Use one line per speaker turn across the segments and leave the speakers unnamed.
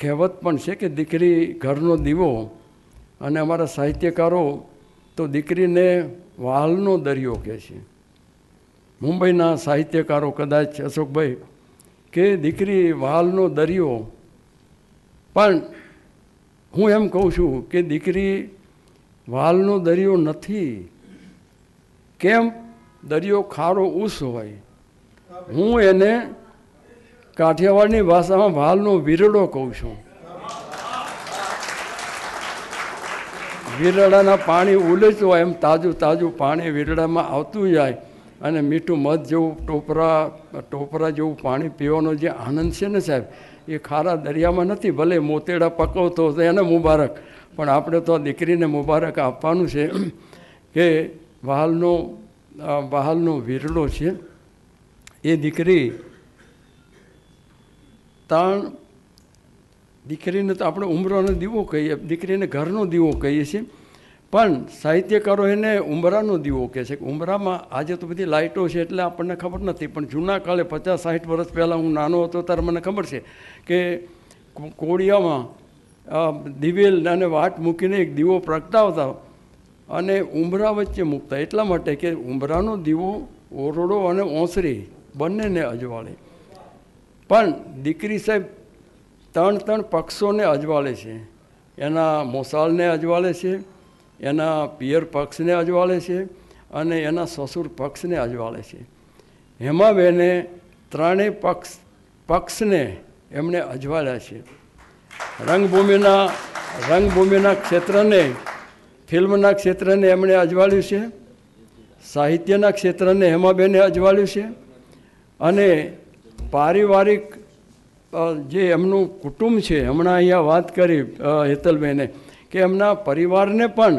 કહેવત પણ છે કે દીકરી ઘરનો દીવો અને અમારા સાહિત્યકારો તો દીકરીને વાલનો દરિયો કહે છે મુંબઈના સાહિત્યકારો કદાચ અશોકભાઈ કે દીકરી વાલનો દરિયો પણ હું એમ કહું છું કે દીકરી વાલનો દરિયો નથી કેમ દરિયો ખારો ઉસ હોય હું એને કાઠિયાવાડની ભાષામાં વાલનો વિરડો કહું છું વિરડાના પાણી ઉલેચો એમ તાજું તાજું પાણી વિરડામાં આવતું જાય અને મીઠું મધ જેવું ટોપરા ટોપરા જેવું પાણી પીવાનો જે આનંદ છે ને સાહેબ એ ખારા દરિયામાં નથી ભલે મોતેડા પકવતો હતો એને મુબારક પણ આપણે તો દીકરીને મુબારક આપવાનું છે કે વહાલનો વહાલનો વિરડો છે એ દીકરી તાણ દીકરીને તો આપણે ઉમરાનો દીવો કહીએ દીકરીને ઘરનો દીવો કહીએ છીએ પણ સાહિત્યકારો એને ઉમરાનો દીવો કહે છે કે ઉમરામાં આજે તો બધી લાઇટો છે એટલે આપણને ખબર નથી પણ જૂના કાળે પચાસ સાઠ વર્ષ પહેલાં હું નાનો હતો ત્યારે મને ખબર છે કે કોળિયામાં દિવેલ અને વાટ મૂકીને એક દીવો પ્રગટાવતા અને ઉમરા વચ્ચે મૂકતા એટલા માટે કે ઉમરાનો દીવો ઓરડો અને ઓસરી બંનેને અજવાળે પણ દીકરી સાહેબ ત્રણ ત્રણ પક્ષોને અજવાળે છે એના મોસાલને અજવાળે છે એના પિયર પક્ષને અજવાળે છે અને એના સસુર પક્ષને અજવાળે છે હેમાબેને ત્રણેય પક્ષ પક્ષને એમણે અજવાળ્યા છે રંગભૂમિના રંગભૂમિના ક્ષેત્રને ફિલ્મના ક્ષેત્રને એમણે અજવાળ્યું છે સાહિત્યના ક્ષેત્રને હેમાબેને અજવાળ્યું છે અને પારિવારિક જે એમનું કુટુંબ છે હમણાં અહીંયા વાત કરી હેતલબેને કે એમના પરિવારને પણ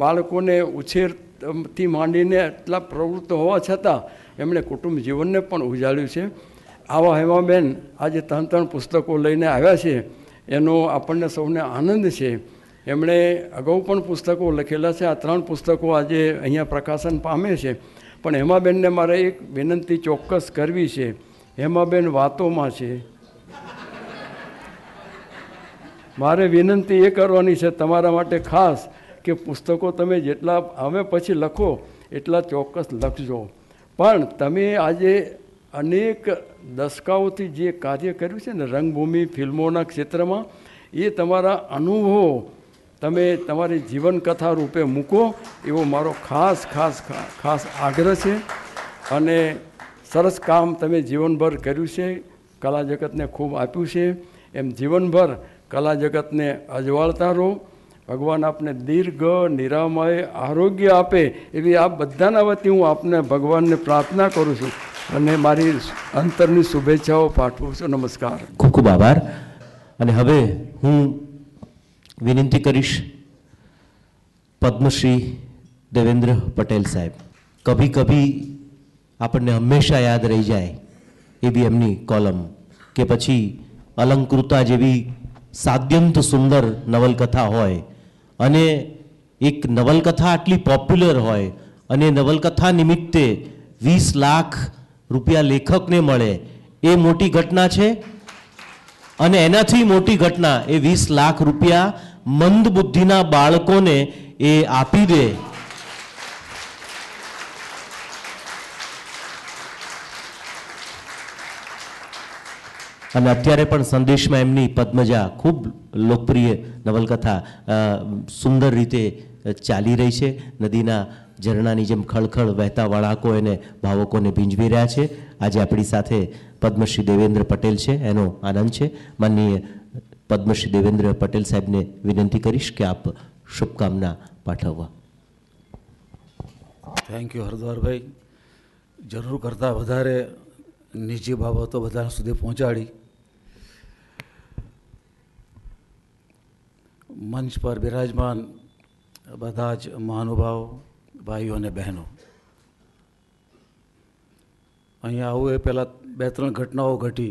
બાળકોને ઉછેરથી માંડીને એટલા પ્રવૃત્ત હોવા છતાં એમણે કુટુંબ જીવનને પણ ઉજાળ્યું છે આવા હેમાબેન આજે ત્રણ ત્રણ પુસ્તકો લઈને આવ્યા છે એનો આપણને સૌને આનંદ છે એમણે અગાઉ પણ પુસ્તકો લખેલા છે આ ત્રણ પુસ્તકો આજે અહીંયા પ્રકાશન પામે છે પણ હેમાબેનને મારે એક વિનંતી ચોક્કસ કરવી છે હેમાબેન વાતોમાં છે મારે વિનંતી એ કરવાની છે તમારા માટે ખાસ કે પુસ્તકો તમે જેટલા હવે પછી લખો એટલા ચોક્કસ લખજો પણ તમે આજે અનેક દશકાઓથી જે કાર્ય કર્યું છે ને રંગભૂમિ ફિલ્મોના ક્ષેત્રમાં એ તમારા અનુભવો તમે તમારી જીવનકથા રૂપે મૂકો એવો મારો ખાસ ખાસ ખાસ આગ્રહ છે અને સરસ કામ તમે જીવનભર કર્યું છે કલા જગતને ખૂબ આપ્યું છે એમ જીવનભર કલા જગતને અજવાળતા રહો ભગવાન આપને દીર્ઘ નિરામય આરોગ્ય આપે એવી આ બધાના વતી હું આપને ભગવાનને પ્રાર્થના કરું છું અને મારી અંતરની શુભેચ્છાઓ પાઠવું છું નમસ્કાર
ખૂબ ખૂબ આભાર અને હવે હું વિનંતી કરીશ પદ્મશ્રી દેવેન્દ્ર પટેલ સાહેબ કભી કભી આપણને હંમેશા યાદ રહી જાય એ e બી એમની કોલમ કે પછી અલંકૃતા જેવી સાદ્યંત સુંદર નવલકથા હોય અને એક નવલકથા આટલી પોપ્યુલર હોય અને નવલકથા નિમિત્તે વીસ લાખ રૂપિયા લેખકને મળે એ મોટી ઘટના છે અને એનાથી મોટી ઘટના એ વીસ લાખ રૂપિયા મંદ બુદ્ધિના બાળકોને એ આપી દે અને અત્યારે પણ સંદેશમાં એમની પદ્મજા ખૂબ લોકપ્રિય નવલકથા સુંદર રીતે ચાલી રહી છે નદીના ઝરણાની જેમ ખળખળ વહેતા વળાકો એને ભાવકોને ભીંજવી રહ્યા છે આજે આપણી સાથે પદ્મશ્રી દેવેન્દ્ર પટેલ છે એનો આનંદ છે માનનીય પદ્મશ્રી દેવેન્દ્ર પટેલ સાહેબને વિનંતી કરીશ કે આપ શુભકામના પાઠવવા
થેન્ક યુ હરદ્વારભાઈ જરૂર કરતાં વધારે નીચી બાબતો બધા સુધી પહોંચાડી મંચ પર બિરાજમાન બધા જ મહાનુભાવ ભાઈઓ અને બહેનો અહીંયા આવું એ પહેલાં બે ત્રણ ઘટનાઓ ઘટી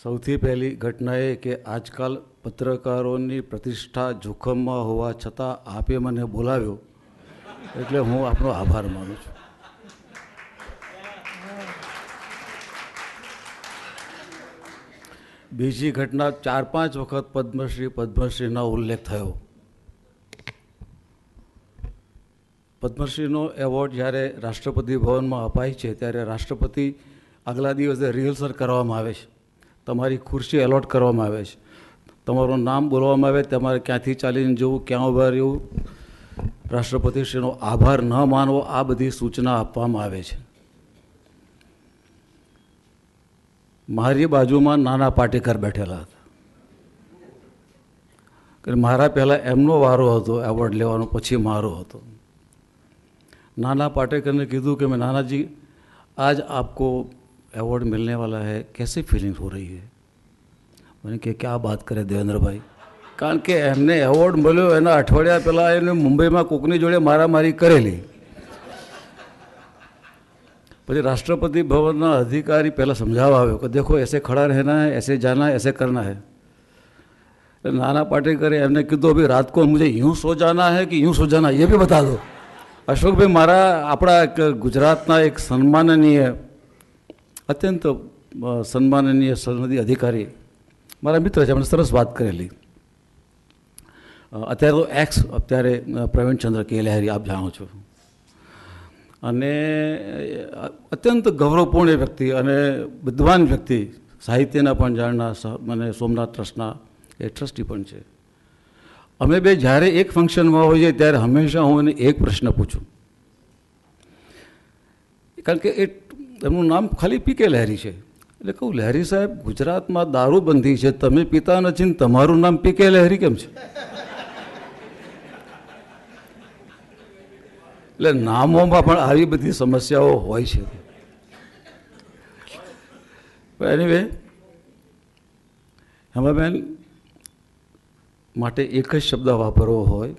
સૌથી પહેલી ઘટના એ કે આજકાલ પત્રકારોની પ્રતિષ્ઠા જોખમમાં હોવા છતાં આપે મને બોલાવ્યો એટલે હું આપનો આભાર માનું છું બીજી ઘટના ચાર પાંચ વખત પદ્મશ્રી પદ્મશ્રીનો ઉલ્લેખ થયો પદ્મશ્રીનો એવોર્ડ જ્યારે રાષ્ટ્રપતિ ભવનમાં અપાય છે ત્યારે રાષ્ટ્રપતિ આગલા દિવસે રિહર્સલ કરવામાં આવે છે તમારી ખુરશી એલોટ કરવામાં આવે છે તમારું નામ બોલવામાં આવે તમારે ક્યાંથી ચાલીને જવું ક્યાં ઊભા રહેવું રાષ્ટ્રપતિશ્રીનો આભાર ન માનવો આ બધી સૂચના આપવામાં આવે છે મારી બાજુમાં નાના પાટીકર બેઠેલા હતા મારા પહેલાં એમનો વારો હતો એવોર્ડ લેવાનો પછી મારો હતો નાના પાટેકરને કીધું કે મેં નાનાજી આજ આપકો એવોર્ડ મિલने वाला है कैसी ફિલિંગ હો રહી है મને કે ક્યાં વાત કરે દેવેન્દ્રભાઈ કારણ કે એમને એવોર્ડ મળ્યો એના અઠવાડિયા પહેલાં એને મુંબઈમાં કોકની જોડે મારામારી કરેલી પછી રાષ્ટ્રપતિ ભવનના અધિકારી પહેલાં સમજાવવા આવ્યો કે દેખો એસે ખડા રહેના હે એસે જાના એસે કરના હૈ એટલે નાના પાટેકરે એમને કીધું ભાઈ રાત કો મુજે यूं સો જાના है કે યું સો જાના એ બી બતા દો અશોકભાઈ મારા આપણા ગુજરાતના એક સન્માનનીય અત્યંત સન્માનનીય સરહદી અધિકારી મારા મિત્ર છે એમણે સરસ વાત કરેલી અત્યારે તો એક્સ અત્યારે પ્રવીણ ચંદ્ર કે આપ જાણો છો અને અત્યંત ગૌરવપૂર્ણ વ્યક્તિ અને વિદ્વાન વ્યક્તિ સાહિત્યના પણ જાણના મને સોમનાથ ટ્રસ્ટના એ ટ્રસ્ટી પણ છે અમે બે જ્યારે એક ફંક્શનમાં હોઈએ ત્યારે હંમેશા હું એને એક પ્રશ્ન પૂછું કારણ કે એ એમનું નામ ખાલી પી કે લહેરી છે એટલે કહું લહેરી સાહેબ ગુજરાતમાં દારૂબંધી છે તમે પિતા નથી તમારું નામ પી કે લહેરી કેમ છે એટલે નામોમાં પણ આવી બધી સમસ્યાઓ હોય છે એનીવે હેમાબેન માટે એક જ શબ્દ વાપરવો હોય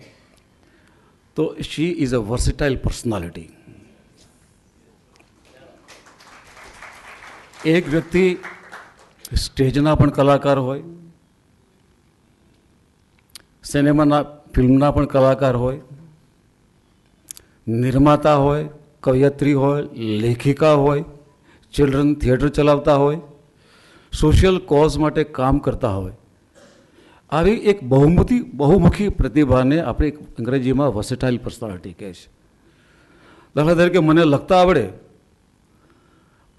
તો શી ઇઝ અ વર્સિટાઇલ પર્સનાલિટી એક વ્યક્તિ સ્ટેજના પણ કલાકાર હોય સિનેમાના ફિલ્મના પણ કલાકાર હોય નિર્માતા હોય કવિયત્રી હોય લેખિકા હોય ચિલ્ડ્રન થિયેટર ચલાવતા હોય સોશિયલ કોઝ માટે કામ કરતા હોય આવી એક બહુમતી બહુમુખી પ્રતિભાને આપણે અંગ્રેજીમાં વસેટાઇલ પર્સનાલિટી કહે છે દાખલા તરીકે મને લખતા આવડે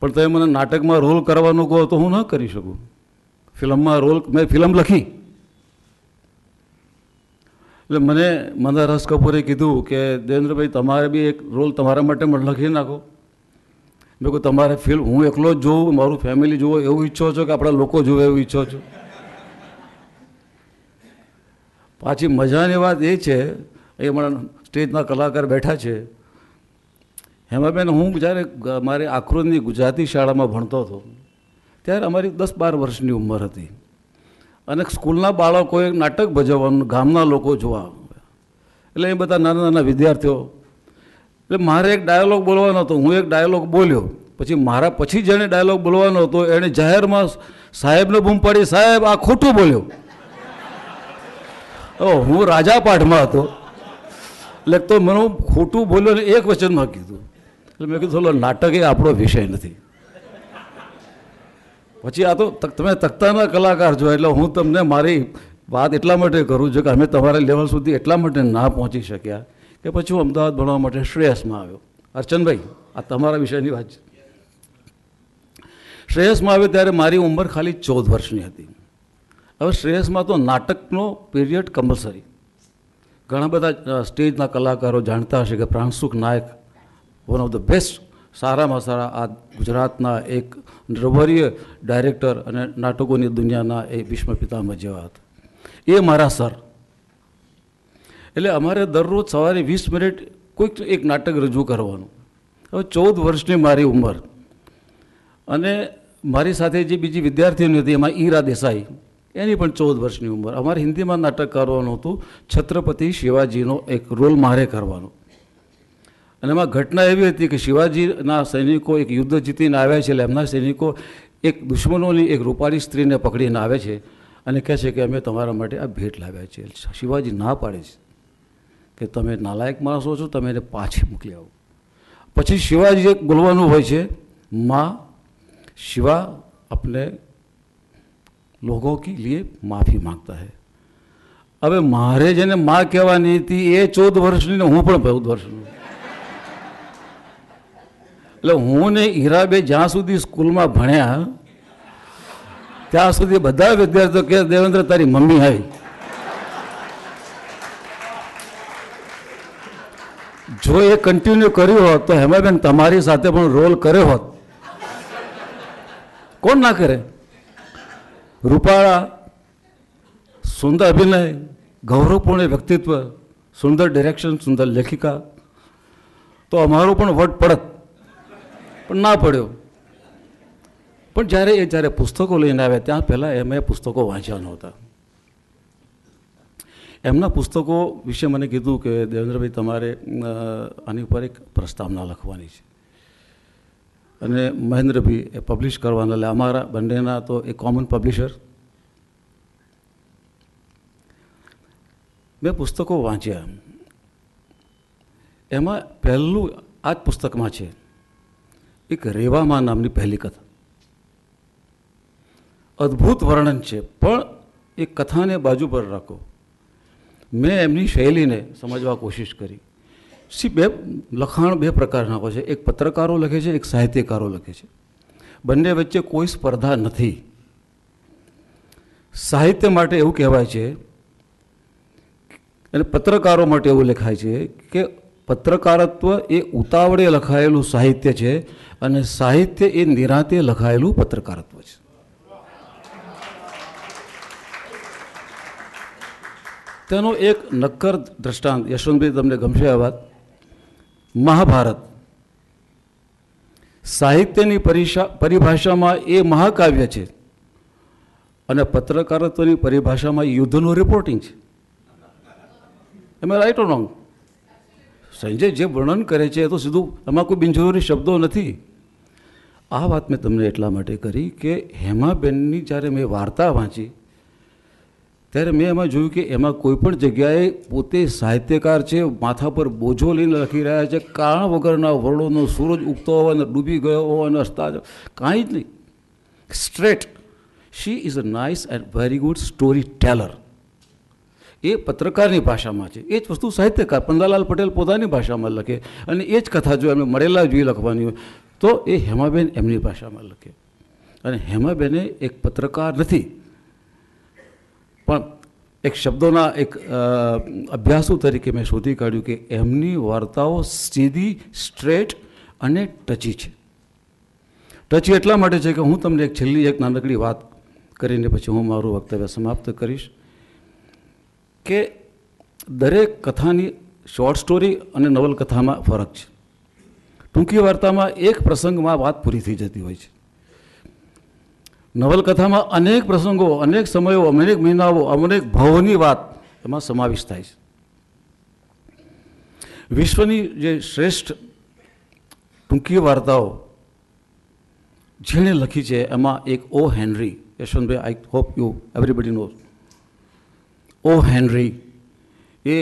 પણ તમે મને નાટકમાં રોલ કરવાનું કહો તો હું ન કરી શકું ફિલ્મમાં રોલ મેં ફિલ્મ લખી એટલે મને મને રસ કપૂરે કીધું કે દેવેન્દ્રભાઈ તમારે બી એક રોલ તમારા માટે મને લખી નાખો મેં કહું તમારે ફિલ્મ હું એકલો જ જોઉં મારું ફેમિલી જોવો એવું ઈચ્છો છો કે આપણા લોકો જોવે એવું ઈચ્છો છો પાછી મજાની વાત એ છે એ મારા સ્ટેજના કલાકાર બેઠા છે હેમાબેન હું જ્યારે મારી આખરોદની ગુજરાતી શાળામાં ભણતો હતો ત્યારે અમારી દસ બાર વર્ષની ઉંમર હતી અને સ્કૂલના બાળકોએ નાટક ભજવવાનું ગામના લોકો જોવા એટલે એ બધા નાના નાના વિદ્યાર્થીઓ એટલે મારે એક ડાયલોગ બોલવાનો હતો હું એક ડાયલોગ બોલ્યો પછી મારા પછી જેણે ડાયલોગ બોલવાનો હતો એણે જાહેરમાં સાહેબને બૂમ પાડી સાહેબ આ ખોટું બોલ્યો ઓ હું રાજા પાઠમાં હતો એટલે તો મને ખોટું બોલ્યો ને એક વચનમાં કીધું એટલે મેં કીધું નાટક એ આપણો વિષય નથી પછી આ તો તમે તકતાના કલાકાર છો એટલે હું તમને મારી વાત એટલા માટે કરું છું કે અમે તમારા લેવલ સુધી એટલા માટે ના પહોંચી શક્યા કે પછી હું અમદાવાદ ભણવા માટે શ્રેયસમાં આવ્યો અર્ચનભાઈ આ તમારા વિષયની વાત છે શ્રેયસમાં આવ્યો ત્યારે મારી ઉંમર ખાલી ચૌદ વર્ષની હતી હવે શ્રેયસમાં તો નાટકનો પીરિયડ કમ્પલસરી ઘણા બધા સ્ટેજના કલાકારો જાણતા હશે કે Pransukh Nayak one of the best સારામાં સારા આ ગુજરાતના એક રબારીએ ડાયરેક્ટર અને નાટકોની દુનિયાના એ ભીષ્મ પિતામાં જેવા હતા એ મારા સર એટલે અમારે દરરોજ સવારે વીસ મિનિટ કોઈક એક નાટક રજૂ કરવાનું હવે ચૌદ વર્ષની મારી ઉંમર અને મારી સાથે જે બીજી વિદ્યાર્થીઓની હતી એમાં ઈરા દેસાઈ એની પણ ચૌદ વર્ષની ઉંમર અમારે હિન્દીમાં નાટક કરવાનું હતું છત્રપતિ શિવાજીનો એક રોલ મારે કરવાનો અને એમાં ઘટના એવી હતી કે શિવાજીના સૈનિકો એક યુદ્ધ જીતીને આવ્યા છે એટલે એમના સૈનિકો એક દુશ્મનોની એક રૂપાળી સ્ત્રીને પકડીને આવે છે અને કહે છે કે અમે તમારા માટે આ ભેટ લાવ્યા છે શિવાજી ના પાડે છે કે તમે નાલાયક માણસો છો તમે એને પાછી મોકલી આવો પછી શિવાજી એક બોલવાનું હોય છે માં શિવા આપણે લોકો કે લીએ માફી માગતા હે હવે મારે જેને માં કહેવાની હતી એ ચૌદ વર્ષની ને હું પણ ચૌદ વર્ષનું એટલે હું ને હીરાબે જ્યાં સુધી સ્કૂલમાં ભણ્યા ત્યાં સુધી બધા વિદ્યાર્થીઓ કે દેવેન્દ્ર તારી મમ્મી આવી જો એ કન્ટિન્યુ કર્યું હોત તો હેમાબેન તમારી સાથે પણ રોલ કર્યો હોત કોણ ના કરે રૂપાળા સુંદર અભિનય ગૌરવપૂર્ણ વ્યક્તિત્વ સુંદર ડિરેક્શન સુંદર લેખિકા તો અમારું પણ વટ પડત પણ ના પડ્યો પણ જ્યારે એ જ્યારે પુસ્તકો લઈને આવ્યા ત્યાં પહેલાં એમણે પુસ્તકો વાંચ્યા નહોતા એમના પુસ્તકો વિશે મને કીધું કે દેવેન્દ્રભાઈ તમારે આની ઉપર એક પ્રસ્તાવના લખવાની છે અને મહેન્દ્રભાઈ એ પબ્લિશ કરવાના એટલે અમારા બંનેના તો એ કોમન પબ્લિશર મેં પુસ્તકો વાંચ્યા એમાં પહેલું આ જ પુસ્તકમાં છે એક રેવામાં નામની પહેલી કથા અદ્ભુત વર્ણન છે પણ એ કથાને બાજુ પર રાખો મેં એમની શૈલીને સમજવા કોશિશ કરી સી બે લખાણ બે પ્રકારના હોય છે એક પત્રકારો લખે છે એક સાહિત્યકારો લખે છે બંને વચ્ચે કોઈ સ્પર્ધા નથી સાહિત્ય માટે એવું કહેવાય છે અને પત્રકારો માટે એવું લખાય છે કે પત્રકારત્વ એ ઉતાવળે લખાયેલું સાહિત્ય છે અને સાહિત્ય એ નિરાતે લખાયેલું પત્રકારત્વ છે તેનો એક નક્કર દ્રષ્ટાંત યશવંતભાઈ તમને ગમશે આ વાત મહાભારત સાહિત્યની પરિષા પરિભાષામાં એ મહાકાવ્ય છે અને પત્રકારત્વની પરિભાષામાં યુદ્ધનું રિપોર્ટિંગ છે એમાં રાઈટ ઓ રોંગ સંજય જે વર્ણન કરે છે એ તો સીધું એમાં કોઈ બિનજરૂરી શબ્દો નથી આ વાત મેં તમને એટલા માટે કરી કે હેમાબેનની જ્યારે મેં વાર્તા વાંચી ત્યારે મેં એમાં જોયું કે એમાં કોઈ પણ જગ્યાએ પોતે સાહિત્યકાર છે માથા પર બોજો લઈને લખી રહ્યા છે કારણ વગરના વર્ણોનો સૂરજ ઉગતો હોય અને ડૂબી ગયો હોય અને હસતા કાંઈ જ નહીં straight she is a nice and very good story teller એ પત્રકારની ભાષામાં છે એ જ વસ્તુ સાહિત્યકાર પન્નાલાલ પટેલ પોતાની ભાષામાં લખે અને એ જ કથા જો એમને મળેલા જોઈએ લખવાની હોય તો એ હેમાબેન એમની ભાષામાં લખે અને હેમાબેને એક પત્રકાર નથી પણ એક શબ્દોના એક અભ્યાસુ તરીકે મેં શોધી કાઢ્યું કે એમની વાર્તાઓ સીધી સ્ટ્રેટ અને ટચી છે ટચી એટલા માટે છે કે હું તમને એક છેલ્લી એક નાનકડી વાત કરીને પછી હું મારું વક્તવ્ય સમાપ્ત કરીશ કે દરેક કથાની શોર્ટ સ્ટોરી અને નવલકથામાં ફરક છે ટૂંકી વાર્તામાં એક પ્રસંગમાં વાત પૂરી થઈ જતી હોય છે નવલકથામાં અનેક પ્રસંગો અનેક સમયો અનેક મહિનાઓ અનેક ભાવોની વાત એમાં સમાવેશ થાય છે વિશ્વની જે શ્રેષ્ઠ ટૂંકી વાર્તાઓ જેણે લખી છે એમાં એક ઓ હેનરી યશવંતભાઈ I hope you everybody knows O Henry એ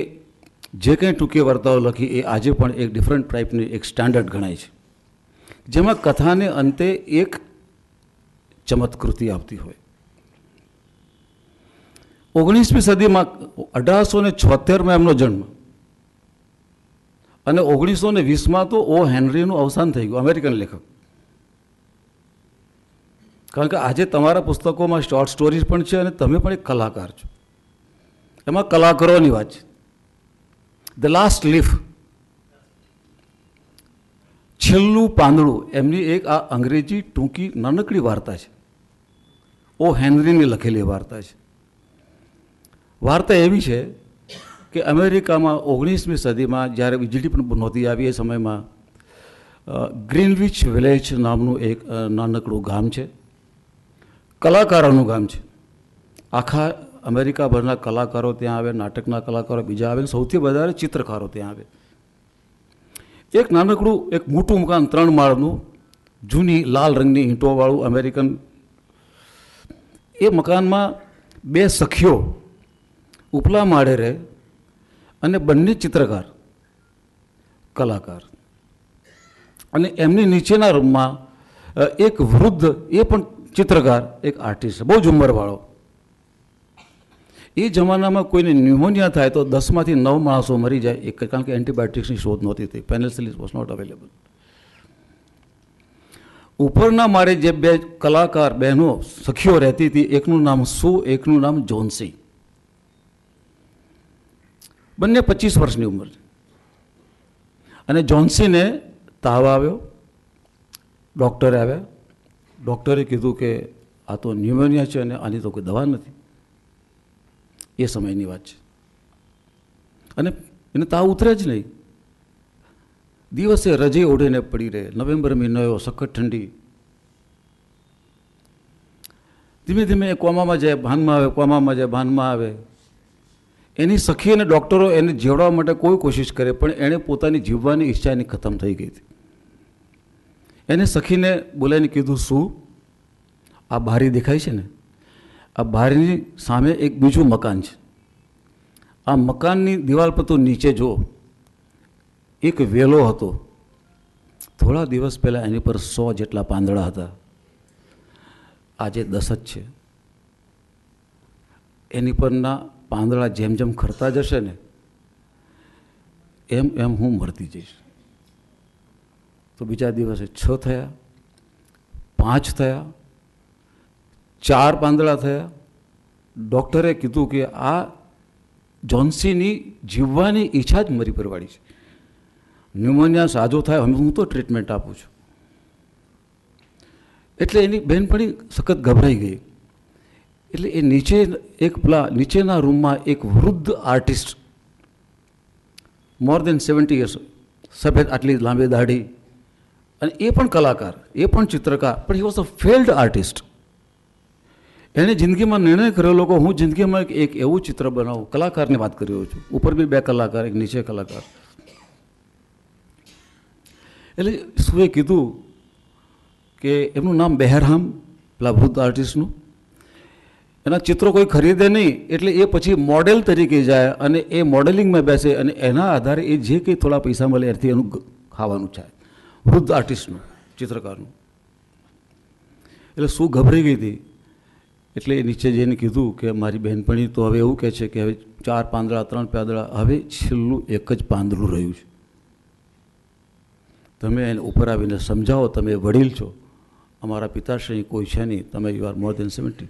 જે કંઈ ટૂંકી વાર્તાઓ લખી એ આજે પણ એક ડિફરન્ટ ટાઈપની એક સ્ટાન્ડર્ડ ગણાય છે જેમાં કથાને અંતે એક ચમત્કૃતિ આવતી હોય ઓગણીસમી સદીમાં અઢારસો ને છોતેરમાં એમનો જન્મ અને ઓગણીસો ને વીસમાં તો ઓ હેનરીનું અવસાન થઈ ગયું અમેરિકન લેખક કારણ કે આજે તમારા પુસ્તકોમાં શોર્ટ સ્ટોરીઝ પણ છે અને તમે પણ એક કલાકાર છો એમાં કલાકારોની વાત છે ધ લાસ્ટ લીફ છેલ્લું પાંદડું એમની એક આ અંગ્રેજી ટૂંકી નાનકડી વાર્તા છે ઓ હેનરીની લખેલી વાર્તા છે વાર્તા એવી છે કે અમેરિકામાં ઓગણીસમી સદીમાં જ્યારે વીજળી પણ નહોતી આવી એ સમયમાં ગ્રીનવિચ વિલેજ નામનું એક નાનકડું ગામ છે કલાકારોનું ગામ છે આખા અમેરિકાભરના કલાકારો ત્યાં આવે નાટકના કલાકારો બીજા આવે સૌથી વધારે ચિત્રકારો ત્યાં આવે એક નાનકડું એક મોટું મકાન ત્રણ માળનું જૂની લાલ રંગની ઈંટોવાળું અમેરિકન એ મકાનમાં બે સખીઓ ઉપલા માળે રહે અને બંને ચિત્રકાર કલાકાર અને એમની નીચેના રૂમમાં એક વૃદ્ધ એ પણ ચિત્રકાર એક આર્ટિસ્ટ બહુ જ ઉંમરવાળો એ જમાનામાં કોઈને ન્યુમોનિયા થાય તો દસમાંથી નવ માણસો મરી જાય એક કારણ કે એન્ટીબાયોટિક્સની શોધ નહોતી થઈ પેનિસિલિન વોઝ નોટ અવેલેબલ ઉપરના મારે જે બે કલાકાર બહેનો સખીઓ રહેતી હતી એકનું નામ સુ એકનું નામ જોન્સી બંને પચીસ વર્ષની ઉંમર છે અને જોન્સીને તાવ આવ્યો ડૉક્ટરે આવ્યા ડૉક્ટરે કીધું કે આ તો ન્યુમોનિયા છે અને આની તો કોઈ દવા નથી એ સમયની વાત છે અને એને તાવ ઉતરે જ નહીં દિવસે રજે ઓઢીને પડી રહે નવેમ્બર મહિનો એવો સખત ઠંડી ધીમે ધીમે એ કોમામાં જાય ભાનમાં આવે કોમામાં જાય ભાનમાં આવે એની સખી અને ડૉક્ટરો એને જીવડવા માટે કોઈ કોશિશ કરે પણ એણે પોતાની જીવવાની ઈચ્છા એની ખતમ થઈ ગઈ હતી એને સખીને બોલાઈને કીધું શું આ બારી દેખાય છે ને આ બહારની સામે એક બીજું મકાન છે આ મકાનની દિવાલ પર તો નીચે જો એક વેલો હતો થોડા દિવસ પહેલાં એની પર સો જેટલા પાંદડા હતા આજે દસ જ છે એની પરના પાંદડા જેમ જેમ ખરતા જશે ને એમ એમ હું મરતી જઈશ તો બીજા દિવસે છ થયા પાંચ થયા ચાર પાંદડા થયા ડૉક્ટરે કીધું કે આ જોન્સીની જીવવાની ઈચ્છા જ મરી પરવાળી છે ન્યુમોનિયા સાજો થાય હું તો ટ્રીટમેન્ટ આપું છું એટલે એની બહેનપણી સખત ગભરાઈ ગઈ એટલે એ નીચે એક પેલા નીચેના રૂમમાં એક વૃદ્ધ artist more than seventy years સફેદ આટલી લાંબી દાઢી અને એ પણ કલાકાર એ પણ ચિત્રકાર પણ he was a failed artist એણે જિંદગીમાં નિર્ણય કર્યો કે હું જિંદગીમાં એક એવું ચિત્ર બનાવું કલાકારની વાત કરી રહ્યો છું ઉપર બી બે કલાકાર એક નીચે કલાકાર એટલે શું એ કીધું કે એમનું નામ બહેરહામ પેલા વૃદ્ધ આર્ટિસ્ટનું એના ચિત્રો કોઈ ખરીદે નહીં એટલે એ પછી મોડેલ તરીકે જાય અને એ મોડેલિંગમાં બેસે અને એના આધારે એ જે કંઈ થોડા પૈસા મળે એથી એનું ખાવાનું થાય વૃદ્ધ આર્ટિસ્ટનું ચિત્રકારનું એટલે શું ગભરાઈ ગઈ હતી એટલે નીચે જઈને કીધું કે મારી બહેનપણી તો હવે એવું કહે છે કે હવે ચાર પાંદડા ત્રણ પાંદડા હવે છેલ્લું એક જ પાંદડું રહ્યું છે તમે એને ઉપર આવીને સમજાવો તમે વડીલ છો અમારા પિતાશ્રી કોઈ છે નહીં તમે you are more than seventy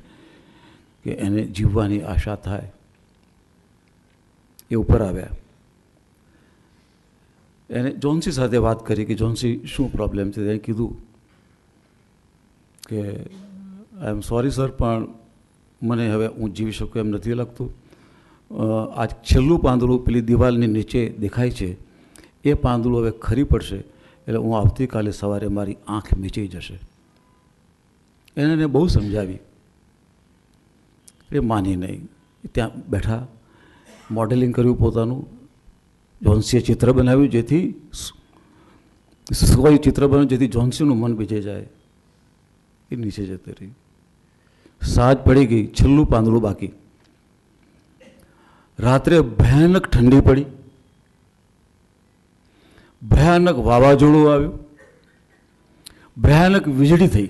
કે એને જીવવાની આશા થાય એ ઉપર આવ્યા એને જોન્સી સાથે વાત કરી કે જોન્સી શું પ્રોબ્લેમ છે એને કીધું કે આઈ એમ સોરી સર પણ મને હવે હું જીવી શકું એમ નથી લાગતું આ છેલ્લું પાંદડું પેલી દિવાલની નીચે દેખાય છે એ પાંદડું હવે ખરી પડશે એટલે હું આવતીકાલે સવારે મારી આંખ મીચાઈ જશે એને બહુ સમજાવી એ માની નહીં ત્યાં બેઠા મોડેલિંગ કર્યું પોતાનું જોન્સીએ ચિત્ર બનાવ્યું જેથી કોઈ ચિત્ર બનાવ્યું જેથી જોન્સીનું મન બીજે જાય એ નીચે જતી રહી સાંજ પડી ગઈ છેલ્લું પાંદડું બાકી રાત્રે ભયાનક ઠંડી પડી ભયાનક વાવાઝોડું આવ્યું ભયાનક વીજળી થઈ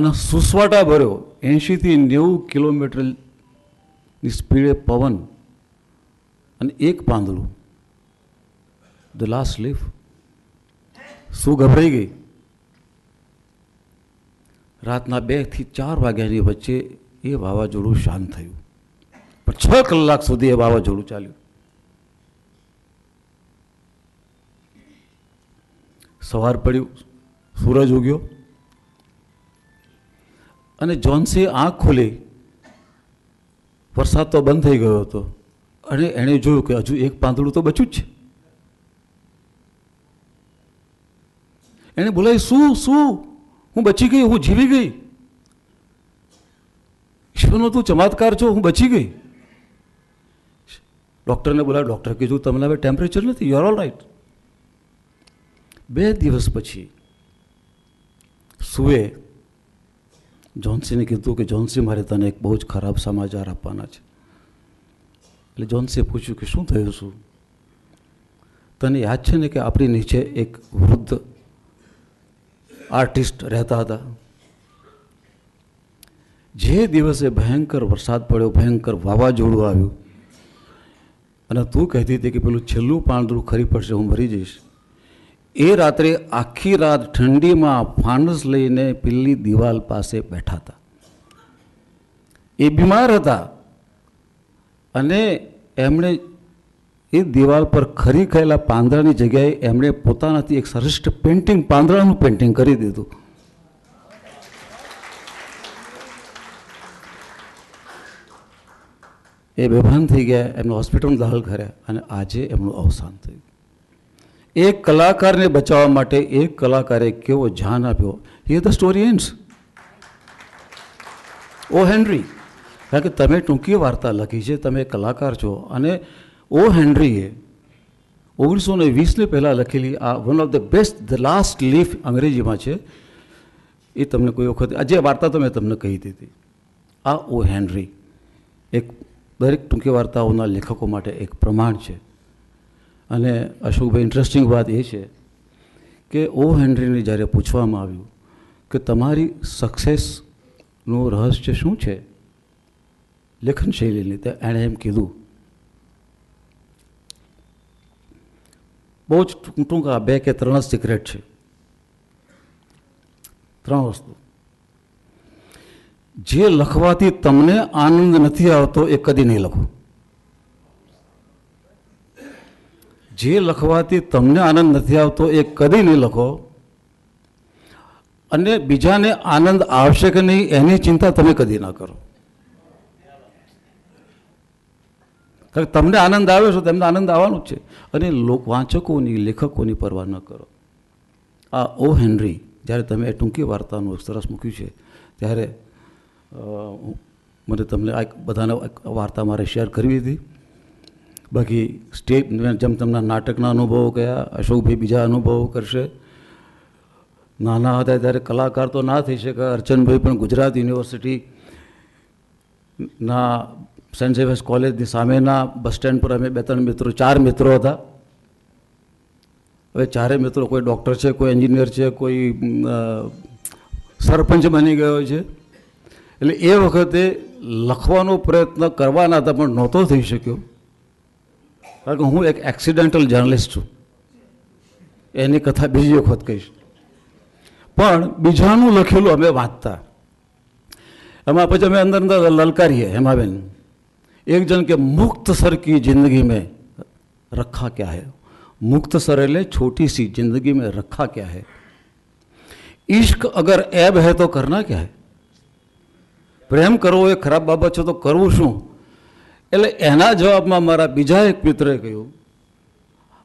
અને સુસવાટા ભર્યો એંશીથી નેવું કિલોમીટરની સ્પીડે પવન અને એક પાંદડું ધ લાસ્ટ લીફ શું ગભરાઈ ગઈ રાતના બેથી ચાર વાગ્યાની વચ્ચે એ વાવાઝોડું શાંત થયું પણ છ કલાક સુધી એ વાવાઝોડું ચાલ્યું સવાર પડ્યું સૂરજ ઉગ્યો અને જોન્સે આંખ ખોલી વરસાદ તો બંધ થઈ ગયો હતો અને એણે જોયું કે હજુ એક પાંદડું તો બચ્યું જ છે એણે બોલાય શું શું હું બચી ગઈ હું જીવી ગઈ ઈશ્વરનો તું ચમત્કાર છો હું બચી ગઈ ડૉક્ટરને બોલાવ્યો ડૉક્ટર કીધું તમને હવે ટેમ્પરેચર નથી યુ ઓલ રાઇટ બે દિવસ પછી સુએ જોન્સીને કીધું કે જોન્સી મારે તને એક બહુ જ ખરાબ સમાચાર આપવાના છે એટલે જોન્સીએ પૂછ્યું કે શું થયું શું તને યાદ છે ને કે આપણી નીચે એક વૃદ્ધ આર્ટિસ્ટ રહેતા હતા જે દિવસે ભયંકર વરસાદ પડ્યો ભયંકર વાવાઝોડું આવ્યું અને તું કહેતી હતી કે પેલું છેલ્લું પાંદડું ખરી પડશે હું ભરી જઈશ એ રાત્રે આખી રાત ઠંડીમાં ફાનસ લઈને પેલી દિવાલ પાસે બેઠા હતા એ બીમાર હતા અને એમણે એ દિવાલ પર ખરી ગયેલા પાંદડાની જગ્યાએ એમણે પોતાનાથી એક શ્રેષ્ઠ પેઇન્ટિંગ પાંદડાનું પેઇન્ટિંગ કરી દીધું એ બેભાન થઈ ગયા એમને હોસ્પિટલમાં દાખલ કર્યા અને આજે એમનું અવસાન થયું એક કલાકારને બચાવવા માટે એક કલાકારે કેવો ધ્યાન આપ્યો એ the story ends O Henry કારણ કે તમે ટૂંકી વાર્તા લખી છે તમે કલાકાર છો અને ઓ હેનરીએ ઓગણીસો ને વીસને પહેલાં લખેલી આ one of the best the last leaf અંગ્રેજીમાં છે એ તમને કોઈ વખત આજે વાર્તા તો મેં તમને કહી દીધી આ ઓ હેનરી એક દરેક ટૂંકી વાર્તાઓના લેખકો માટે એક પ્રમાણ છે અને અશોકભાઈ ઇન્ટરેસ્ટિંગ વાત એ છે કે ઓ હેનરીને જ્યારે પૂછવામાં આવ્યું કે તમારી સક્સેસનું રહસ્ય શું છે લેખન શૈલીની તો એણે એમ કીધું બહુ જ ટૂંક ટૂંકા બે કે ત્રણ જ સિક્રેટ છે ત્રણ વસ્તુ જે લખવાથી તમને આનંદ નથી આવતો એ કદી નહીં લખો જે લખવાથી તમને આનંદ નથી આવતો એ કદી નહીં લખો અને બીજાને આનંદ આવશે કે નહીં એની ચિંતા તમે કદી ના કરો કારણ કે તમને આનંદ આવ્યો છો તમને આનંદ આવવાનો જ છે અને લોક વાંચકોની લેખકોની પરવા ન કરો આ ઓ હેનરી જ્યારે તમે ટૂંકી વાર્તાનું સરસ મૂક્યું છે ત્યારે મને તમને આ બધાને વાર્તા મારે શેર કરવી હતી બાકી સ્ટેજ જેમ તમને નાટકના અનુભવો કયા અશોકભાઈ બીજા અનુભવો કરશે નાના હતા ત્યારે કલાકાર તો ના થઈ શકે અર્ચનભાઈ પણ ગુજરાત યુનિવર્સિટી ના સેન્ટ ઝેવિયર્સ કોલેજની સામેના બસ સ્ટેન્ડ પર અમે બે ત્રણ મિત્રો ચાર મિત્રો હતા હવે ચારે મિત્રો કોઈ ડૉક્ટર છે કોઈ એન્જિનિયર છે કોઈ સરપંચ બની ગયો છે એટલે એ વખતે લખવાનો પ્રયત્ન કરવાના હતા પણ નહોતો થઈ શક્યો કારણ કે હું એક એક્સિડેન્ટલ જર્નલિસ્ટ છું એની કથા બીજી વખત કહીશ પણ બીજાનું લખેલું અમે વાંચતા એમાં પછી અમે અંદર અંદર લલકારીએ હેમાબેન એક જણ કે મુક્તસર કી જિંદગી મેં રખા क्या હે मुक्त सरल છોટી સી જિંદગી में રખા क्या હે ઈશ્ક અગર એબ હે તો કરના ક્યા હે પ્રેમ કરવો એ ખરાબ બાબત છે તો કરવું શું એટલે એના જવાબમાં મારા બીજા એક મિત્રએ કહ્યું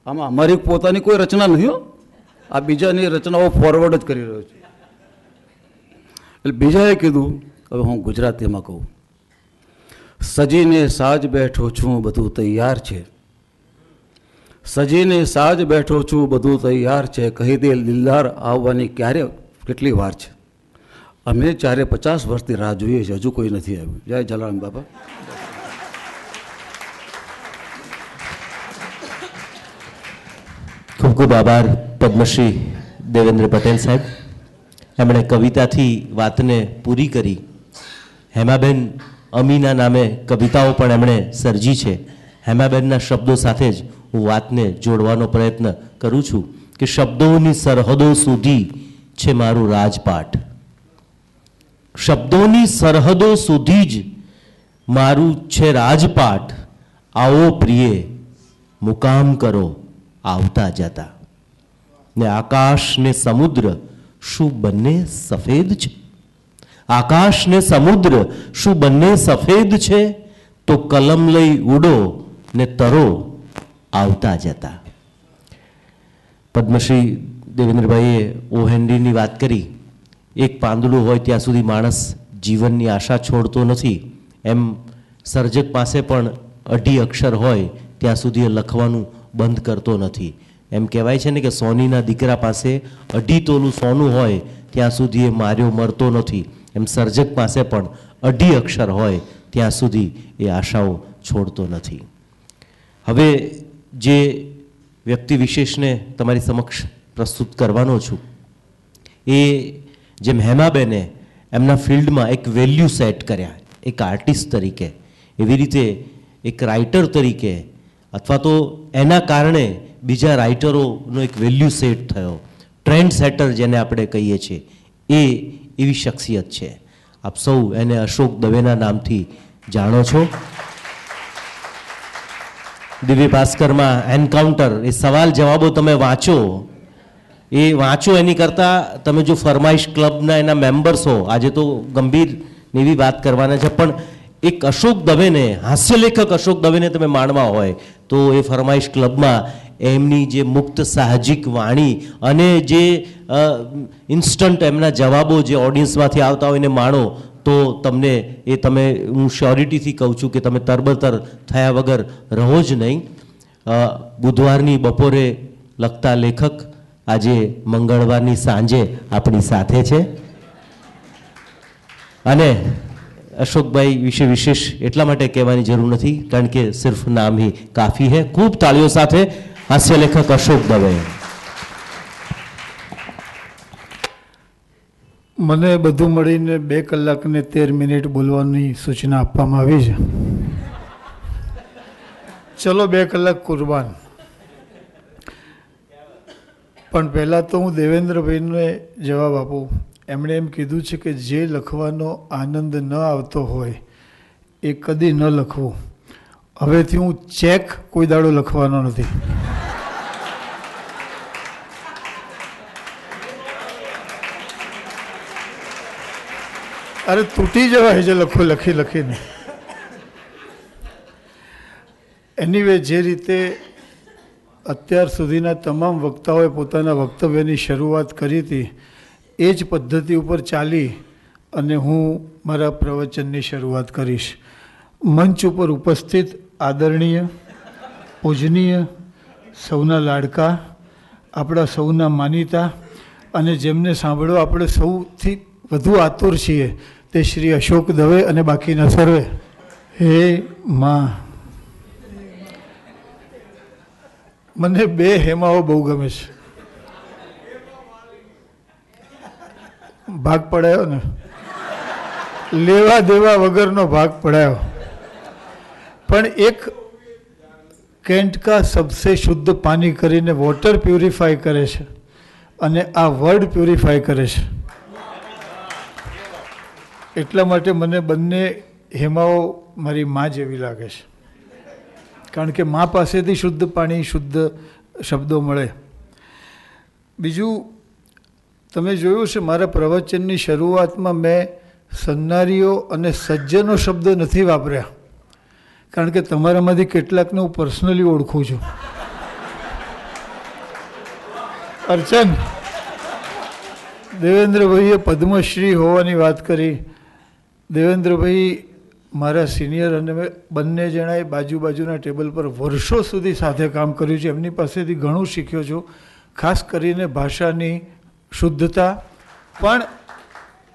આમાં અમારી પોતાની કોઈ રચના નથી આ બીજાની રચનાઓ ફોરવર્ડ જ કરી રહ્યો છું એટલે બીજાએ કીધું હવે હું ગુજરાતીમાં કહું સજીને સાજ બેઠો છું બધું તૈયાર છે સજીને સાજ બેઠો છું બધું તૈયાર છે કહી દે લીલાર આવવાની ક્યારે કેટલી વાર છે અમે ચારે પચાસ વર્ષથી રાહ જોઈએ છીએ હજુ કોઈ નથી આવ્યું જય જલારામ બાબા
ખૂબ ખૂબ આભાર પદ્મશ્રી દેવેન્દ્ર પટેલ સાહેબ એમણે કવિતાથી વાતને પૂરી કરી હેમાબેન અમીના નામે કવિતાઓ પણ એમણે સર્જી છે હેમાબેનના શબ્દો સાથે જ હું વાતને જોડવાનો પ્રયત્ન કરું છું કે શબ્દોની સરહદો સુધી છે મારું રાજપાઠ શબ્દોની સરહદો સુધી જ મારું છે રાજપાઠ આવો પ્રિય મુકામ કરો આવતા જતા ને આકાશ ને સમુદ્ર શું બંને સફેદ છે આકાશ ને સમુદ્ર શું બંને સફેદ છે તો કલમ લઈ ઉડો ને તરો આવતા જતા પદ્મશ્રી દેવેન્દ્રભાઈએ ઓહેન્ડીની વાત કરી એક પાંદડું હોય ત્યાં સુધી માણસ જીવનની આશા છોડતો નથી એમ સર્જક પાસે પણ અઢી અક્ષર હોય ત્યાં સુધી લખવાનું બંધ કરતો નથી એમ કહેવાય છે ને કે સોનીના દીકરા પાસે અઢી તોલું સોનું હોય ત્યાં સુધી એ માર્યો મરતો નથી એમ સર્જક પાસે પણ અઢી અક્ષર હોય ત્યાં સુધી એ આશાઓ છોડતો નથી હવે જે વ્યક્તિ વિશેષને તમારી સમક્ષ પ્રસ્તુત કરવાનો છું એ જે મહેમાબેને એમના ફિલ્ડમાં એક વેલ્યુ સેટ કર્યા એક આર્ટિસ્ટ તરીકે એવી રીતે એક રાઇટર તરીકે અથવા તો એના કારણે બીજા રાઇટરોનો એક વેલ્યુ સેટ થયો ટ્રેન્ડ સેટર જેને આપણે કહીએ છીએ એ એવી શખ્સિયત છે આપ સૌ એને અશોક દવેના નામથી જાણો છો દિવ્ય ભાસ્કરમાં એન્કાઉન્ટર એ સવાલ જવાબો તમે વાંચો એ વાંચો એની કરતાં તમે જો ફરમાઈશ ક્લબના એના મેમ્બર્સ હો આજે તો ગંભીર એવી વાત કરવાના છે પણ એક અશોક દવેને હાસ્યલેખક અશોક દવેને તમે માણવા હોય તો એ ફરમાઈશ ક્લબમાં એમની જે મુક્ત સાહજિક વાણી અને જે ઇન્સ્ટન્ટ એમના જવાબો જે ઓડિયન્સમાંથી આવતા હોય એને માણો તો તમને એ તમે હું શ્યોરિટીથી કહું છું કે તમે તરબતર થયા વગર રહો જ નહીં બુધવારની બપોરે લખતા લેખક આજે મંગળવારની સાંજે આપણી સાથે છે અને અશોકભાઈ વિશે વિશેષ એટલા માટે કહેવાની જરૂર નથી કારણ કે સિર્ફ નામ હી કાફી હે ખૂબ તાળીઓ સાથે હાસ્ય લેખક અશોક દવે
મને બધું મળીને બે કલાક ને તેર મિનિટ બોલવાની સૂચના આપવામાં આવી છે ચલો બે કલાક કુરબાન પણ પહેલાં તો હું દેવેન્દ્રભાઈને જવાબ આપું એમણે એમ કીધું છે કે જે લખવાનો આનંદ ન આવતો હોય એ કદી ન લખવું હવેથી હું ચેક કોઈ દાડો લખવાનો નથી અરે તૂટી જવાય છે લખો લખી લખીને એનીવે જે રીતે અત્યાર સુધીના તમામ વક્તાઓએ પોતાના વક્તવ્યની શરૂઆત કરી હતી એ જ પદ્ધતિ ઉપર ચાલી અને હું મારા પ્રવચનની શરૂઆત કરીશ મંચ ઉપર ઉપસ્થિત આદરણીય પૂજનીય સૌના લાડકા આપણા સૌના માનીતા અને જેમને સાંભળવા આપણે સૌથી વધુ આતુર છીએ તે શ્રી અશોક દવે અને બાકીના સર્વે હે મા મને બે હેમાઓ બહુ ગમે છે ભાગ પડાયો ને લેવા દેવા વગરનો ભાગ પડાયો પણ એક કેન્ટકા કા સબસે શુદ્ધ પાણી કરીને વોટર પ્યુરિફાય કરે છે અને આ વર્ડ પ્યુરિફાય કરે છે એટલા માટે મને બંને હેમાઓ મારી મા જેવી લાગે છે કારણ કે મા પાસેથી શુદ્ધ પાણી શુદ્ધ શબ્દો મળે બીજું તમે જોયું છે મારા પ્રવચનની શરૂઆતમાં મેં સન્નારીઓ અને સજ્જનો શબ્દ નથી વાપર્યા કારણ કે તમારામાંથી કેટલાકને હું પર્સનલી ઓળખું છું અર્ચન દેવેન્દ્રભાઈએ પદ્મશ્રી હોવાની વાત કરી દેવેન્દ્રભાઈ મારા સિનિયર અને મેં બંને જણાએ બાજુ બાજુના ટેબલ પર વર્ષો સુધી સાથે કામ કર્યું છે એમની પાસેથી ઘણું શીખ્યો છું ખાસ કરીને ભાષાની શુદ્ધતા પણ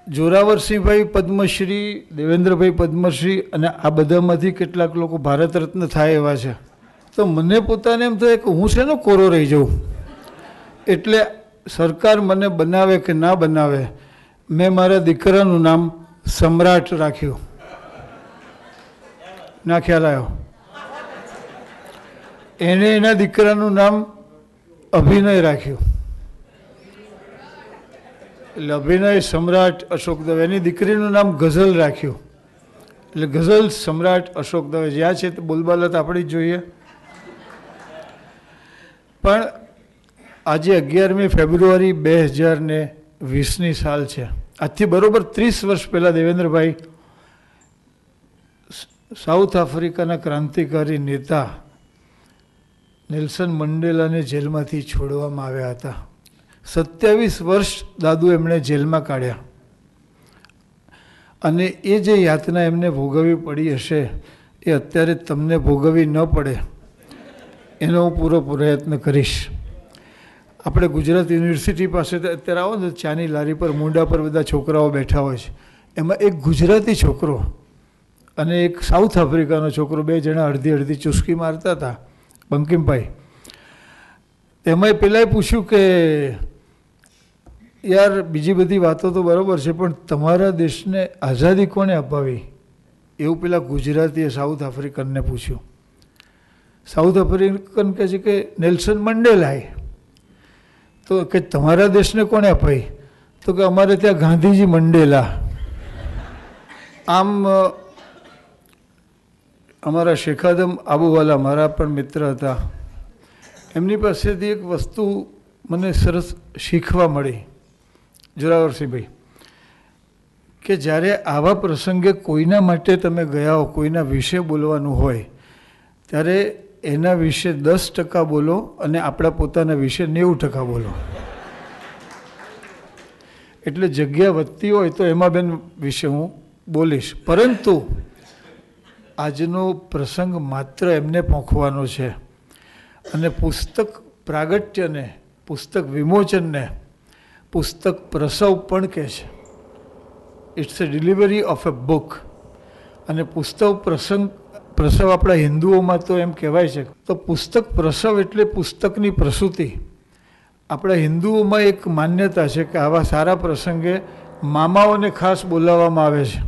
જોરાવરસિંહભાઈ પદ્મશ્રી દેવેન્દ્રભાઈ પદ્મશ્રી અને આ બધામાંથી કેટલાક લોકો ભારત રત્ન થાય એવા છે તો મને પોતાને એમ થાય કે હું શેનો કોરો રહી જાઉં એટલે સરકાર મને બનાવે કે ના બનાવે મેં મારા દીકરાનું નામ સમ્રાટ રાખ્યું ના ખ્યાલ આવ્યો એણે એના દીકરાનું નામ અભિનય રાખ્યું એટલે અભિનય સમ્રાટ અશોક દવે એની દીકરીનું નામ ગઝલ રાખ્યું એટલે ગઝલ સમ્રાટ અશોક દવે જ્યાં છે તો બોલબાલત આપણી જ જોઈએ પણ આજે અગિયારમી ફેબ્રુઆરી બે હજાર ને વીસની સાલ છે આજથી બરાબર ત્રીસ વર્ષ પહેલાં દેવેન્દ્રભાઈ સાઉથ આફ્રિકાના ક્રાંતિકારી નેતા નેલ્સન મંડેલાને જેલમાંથી છોડવામાં આવ્યા હતા સત્યાવીસ વર્ષ દાદુ એમણે જેલમાં કાઢ્યા અને એ જે યાતના એમને ભોગવવી પડી હશે એ અત્યારે તમને ભોગવવી ન પડે એનો હું પૂરો પ્રયત્ન કરીશ આપણે ગુજરાત યુનિવર્સિટી પાસે અત્યારે આવો ને ચાની લારી પર મુંડા પર બધા છોકરાઓ બેઠા હોય છે એમાં એક ગુજરાતી છોકરો અને એક સાઉથ આફ્રિકાનો છોકરો બે જણા અડધી અડધી ચુસ્કી મારતા હતા બંકિમભાઈ તેમાંય પેલાએ પૂછ્યું કે યાર બીજી બધી વાતો તો બરાબર છે પણ તમારા દેશને આઝાદી કોણે અપાવી એવું પેલા ગુજરાતીએ સાઉથ આફ્રિકનને પૂછ્યું સાઉથ આફ્રિકન કહે છે કે નેલ્સન મંડેલાએ તો કે તમારા દેશને કોણે અપાઈ તો કે અમારે ત્યાં ગાંધીજી મંડેલા આમ અમારા શેખાદમ આબુવાલા મારા પણ મિત્ર હતા એમની પાસેથી એક વસ્તુ મને સરસ શીખવા મળી જોરાવરસિંહભાઈ કે જ્યારે આવા પ્રસંગે કોઈના માટે તમે ગયા હો કોઈના વિશે બોલવાનું હોય ત્યારે એના વિશે દસ ટકા બોલો અને આપણા પોતાના વિશે નેવું ટકા બોલો એટલે જગ્યા વધતી હોય તો એમાં બેન વિશે હું બોલીશ પરંતુ આજનો પ્રસંગ માત્ર એમને પોંખવાનો છે અને પુસ્તક પ્રાગટ્યને પુસ્તક વિમોચનને પુસ્તક પ્રસવ પણ કહે છે it's a delivery of a book અને પુસ્તક પ્રસંગ પ્રસવ આપણા હિન્દુઓમાં તો એમ કહેવાય છે તો પુસ્તક પ્રસવ એટલે પુસ્તકની પ્રસૂતિ આપણા હિન્દુઓમાં એક માન્યતા છે કે આવા સારા પ્રસંગે મામાઓને ખાસ બોલાવવામાં આવે છે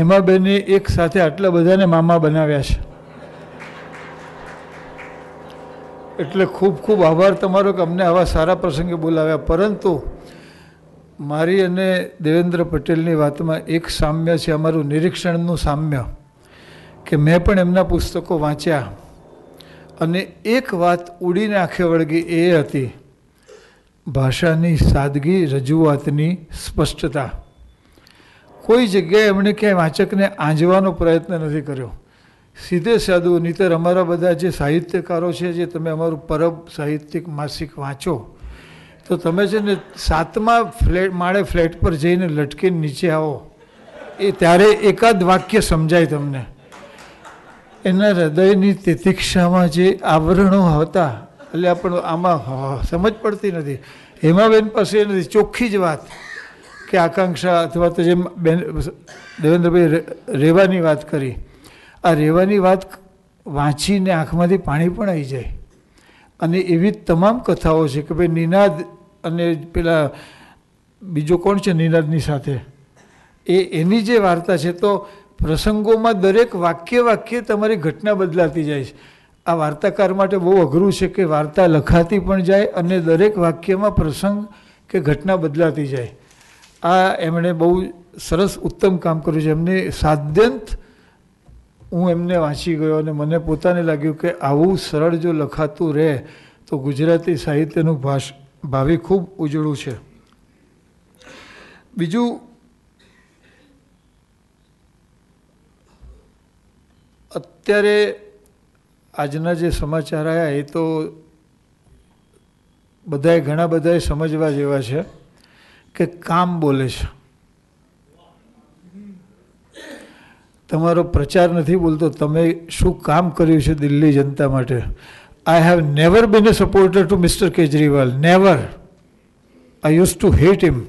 એમાં બેને એક સાથે આટલા બધાને મામા બનાવ્યા છે એટલે ખૂબ ખૂબ આભાર તમારો કે અમને આવા સારા પ્રસંગે બોલાવ્યા પરંતુ મારી અને દેવેન્દ્ર પટેલની વાતમાં એક સામ્ય છે અમારું નિરીક્ષણનું સામ્ય કે મેં પણ એમના પુસ્તકો વાંચ્યા અને એક વાત ઉડીને આંખે વળગી એ હતી ભાષાની સાદગી રજૂઆતની સ્પષ્ટતા કોઈ જગ્યાએ એમણે ક્યાંય વાંચકને આંજવાનો પ્રયત્ન નથી કર્યો સીધે સાદું નહીતર અમારા બધા જે સાહિત્યકારો છે જે તમે અમારું પરબ સાહિત્યિક માસિક વાંચો તો તમે છે ને સાતમા ફ્લેટ માળે ફ્લેટ પર જઈને લટકીને નીચે આવો એ ત્યારે એકાદ વાક્ય સમજાય તમને એના હૃદયની તિતિક્ષામાં જે આવરણો હતા એટલે આપણે આમાં સમજ પડતી નથી હેમાબેન પાસે નથી ચોખ્ખી જ વાત કે આકાંક્ષા અથવા તો જેમ બેન દેવેન્દ્રભાઈ રહેવાની વાત કરી આ રેવાની વાત વાંચીને આંખમાંથી પાણી પણ આવી જાય અને એવી તમામ કથાઓ છે કે ભાઈ નિનાદ અને પેલા બીજો કોણ છે નિનાદની સાથે એ એની જે વાર્તા છે તો પ્રસંગોમાં દરેક વાક્ય વાક્ય તમારી ઘટના બદલાતી જાય છે આ વાર્તાકાર માટે બહુ અઘરું છે કે વાર્તા લખાતી પણ જાય અને દરેક વાક્યમાં પ્રસંગ કે ઘટના બદલાતી જાય આ એમણે બહુ સરસ ઉત્તમ કામ કર્યું છે એમને સાદ્યંત હું એમને વાંચી ગયો અને મને પોતાને લાગ્યું કે આવું સરળ જો લખાતું રહે તો ગુજરાતી સાહિત્યનું ભાષ ભાવિ ખૂબ ઉજળું છે બીજું અત્યારે આજના જે સમાચાર આવ્યા એ તો બધાએ ઘણા બધાએ સમજવા જેવા છે કે કામ બોલે છે તમારો પ્રચાર નથી બોલતો તમે શું કામ કર્યું છે દિલ્હી જનતા માટે I have never been a supporter to mister Kejriwal never I use to hate him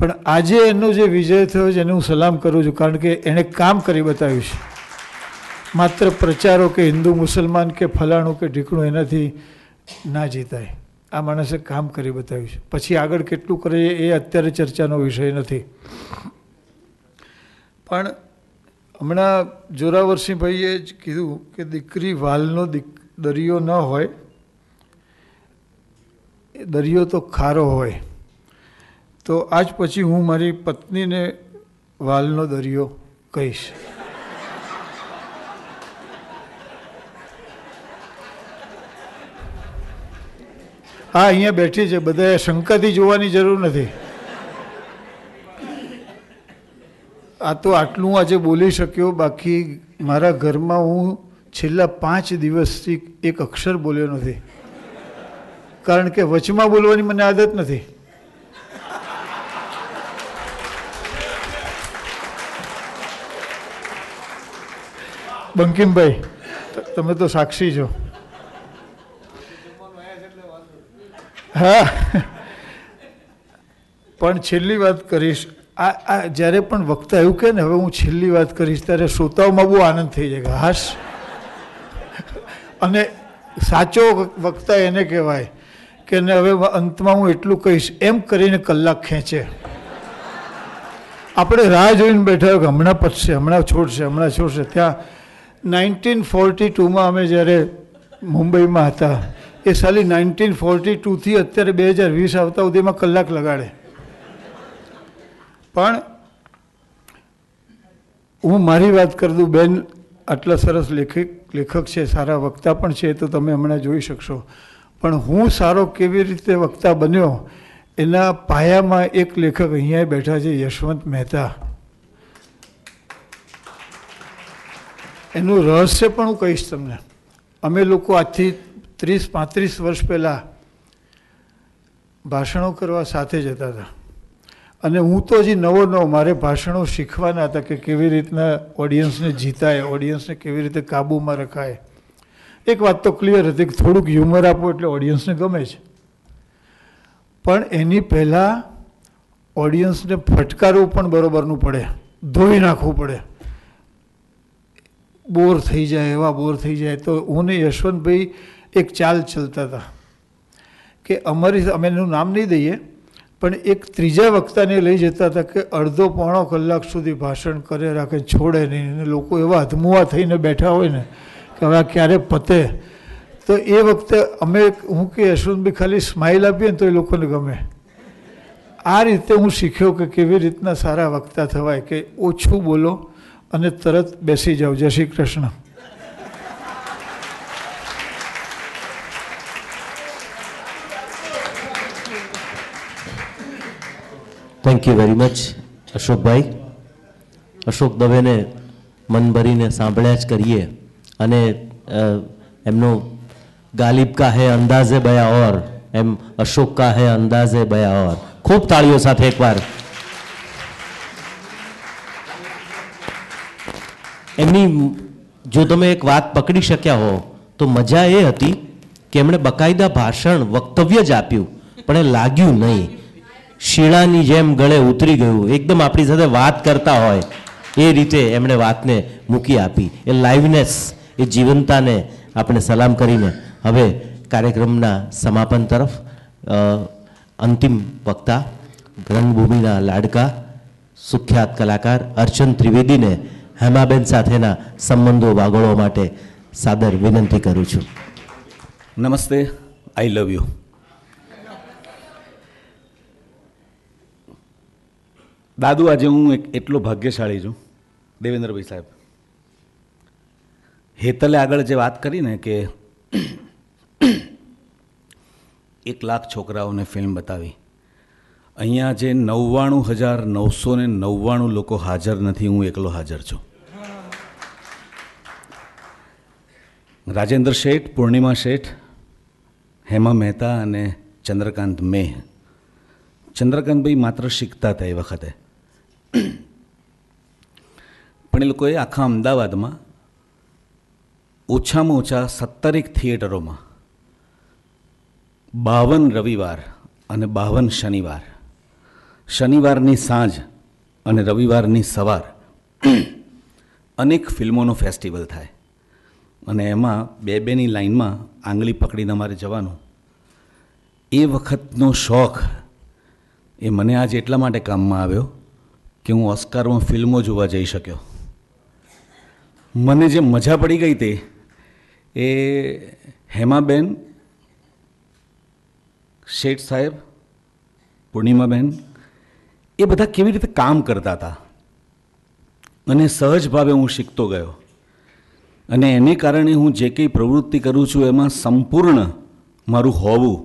પણ આજે એનો જે વિજય થયો છે એને હું સલામ કરું છું કારણ કે એણે કામ કરી બતાવ્યું છે માત્ર પ્રચારો કે હિન્દુ મુસલમાન કે ફલાણું કે ઢીકણું એનાથી ના જીતાય આ માણસે કામ કરી બતાવ્યું છે પછી આગળ કેટલું કરે એ અત્યારે ચર્ચાનો વિષય નથી પણ હમણાં જોરાવરસિંહભાઈએ જ કીધું કે દીકરી વાલનો દીક દરિયો ન હોય દરિયો તો ખારો હોય તો આજ પછી હું મારી પત્નીને વાલનો દરિયો કહીશ હા અહીંયા બેઠી છે બધાએ શંકાથી જોવાની જરૂર નથી આ તો આટલું આજે બોલી શક્યો બાકી મારા ઘરમાં હું છેલ્લા પાંચ દિવસથી એક અક્ષર બોલ્યો નથી કારણ કે વચમાં બોલવાની મને આદત નથી બંકિમભાઈ તમે તો સાક્ષી છો હા પણ છેલ્લી વાત કરીશ આ આ જ્યારે પણ વક્તા એવું કહે ને હવે હું છેલ્લી વાત કરીશ ત્યારે શ્રોતાઓમાં બહુ આનંદ થઈ જાય હાશ અને સાચો વક્તા એને કહેવાય કે ને હવે અંતમાં હું એટલું કહીશ એમ કરીને કલાક ખેંચે આપણે રાહ જોઈને બેઠા કે હમણાં પતશે હમણાં છોડશે હમણાં છોડશે ત્યાં નાઇન્ટીન ફોર્ટી ટુમાં અમે જ્યારે મુંબઈમાં હતા એ સાલી નાઇન્ટીન ફોર્ટી ટુથી અત્યારે બે હજાર વીસ આવતા સુધીમાં કલાક લગાડે પણ હું મારી વાત કરી દઉં બેન આટલા સરસ લેખક લેખક છે સારા વક્તા પણ છે તો તમે હમણાં જોઈ શકશો પણ હું સારો કેવી રીતે વક્તા બન્યો એના પાયામાં એક લેખક અહીંયા બેઠા છે યશવંત મહેતા એનું રહસ્ય પણ હું કહીશ તમને અમે લોકો આજથી ત્રીસ પાંત્રીસ વર્ષ પહેલાં ભાષણો કરવા સાથે જતા હતા અને હું તો હજી નવો નવો મારે ભાષણો શીખવાના હતા કે કેવી રીતના ઓડિયન્સને જીતાય ઓડિયન્સને કેવી રીતે કાબૂમાં રખાય એક વાત તો ક્લિયર હતી કે થોડુંક હ્યુમર આપો એટલે ઓડિયન્સને ગમે છે પણ એની પહેલાં ઓડિયન્સને ફટકારવું પણ બરોબરનું પડે ધોઈ નાખવું પડે બોર થઈ જાય એવા બોર થઈ જાય તો હું ને યશવંતભાઈ એક ચાલ ચલતા હતા કે અમારી અમે એનું નામ નહીં દઈએ પણ એક ત્રીજા વક્તાને લઈ જતા હતા કે અડધો પોણો કલાક સુધી ભાષણ કરે રાખે છોડે નહીં અને લોકો એવા હદમુઆ થઈને બેઠા હોય ને કે હવે આ ક્યારે પતે તો એ વખતે અમે હું કે યશવંતભાઈ ખાલી સ્માઇલ આપીએ ને તો એ લોકોને ગમે આ રીતે હું શીખ્યો કે કેવી રીતના સારા વક્તા થવાય કે ઓછું બોલો અને તરત બેસી જાઓ જય Shri Krishna
thank you very much અશોકભાઈ અશોક દવેને મન ભરીને સાંભળ્યા જ કરીએ અને એમનો ગાલિબ કા હે અંદાજે બયા ઓર એમ અશોક કા હે અંદાજે બયા ઓર ખૂબ તાળીઓ સાથે એકવાર એમની જો તમે એક વાત પકડી શક્યા હો તો મજા એ હતી કે એમણે બકાયદા ભાષણ વક્તવ્ય જ આપ્યું પણ એ લાગ્યું નહીં શીળાની જેમ ગળે ઉતરી ગયું એકદમ આપણી સાથે વાત કરતા હોય એ રીતે એમણે વાતને મૂકી આપી એ લાઈવનેસ એ જીવનતાને આપણે સલામ કરીને હવે કાર્યક્રમના સમાપન તરફ અંતિમ વક્તા રંગભૂમિના લાડકા સુખ્યાત કલાકાર અર્ચન ત્રિવેદીને હેમાબેન સાથેના સંબંધો વાગોળવા માટે સાદર વિનંતી કરું છું
નમસ્તે આઈ લવ યુ દાદુ આજે હું એટલો ભાગ્યશાળી છું દેવેન્દ્રભાઈ સાહેબ હેતલે આગળ જે વાત કરી ને કે એક લાખ છોકરાઓને ફિલ્મ બતાવી અહીંયા જે નવ્વાણું હજાર નવસો ને નવ્વાણું લોકો હાજર નથી હું એકલો હાજર છું રાજેન્દ્ર શેઠ પૂર્ણિમા શેઠ હેમા મહેતા અને ચંદ્રકાંત મેહ ચંદ્રકાંતભાઈ માત્ર શીખતા હતા એ વખતે પણ એ લોકોએ આખા અમદાવાદમાં ઓછામાં ઓછા સત્તરેક થિયેટરોમાં બાવન રવિવાર અને બાવન શનિવાર શનિવારની સાંજ અને રવિવારની સવાર અનેક ફિલ્મોનો ફેસ્ટિવલ થાય અને એમાં બે બેની લાઈનમાં આંગળી પકડીને અમારે જવાનું એ વખતનો શોખ એ મને આજે એટલા માટે કામમાં આવ્યો કે હું ઓસ્કારમાં ફિલ્મો જોવા જઈ શક્યો મને જે મજા પડી ગઈ તે એ હેમાબેન શેઠ સાહેબ પૂર્ણિમાબેન એ બધા કેવી રીતે કામ કરતા હતા અને સહજ ભાવે હું શીખતો ગયો અને એને કારણે હું જે કંઈ પ્રવૃત્તિ કરું છું એમાં સંપૂર્ણ મારું હોવું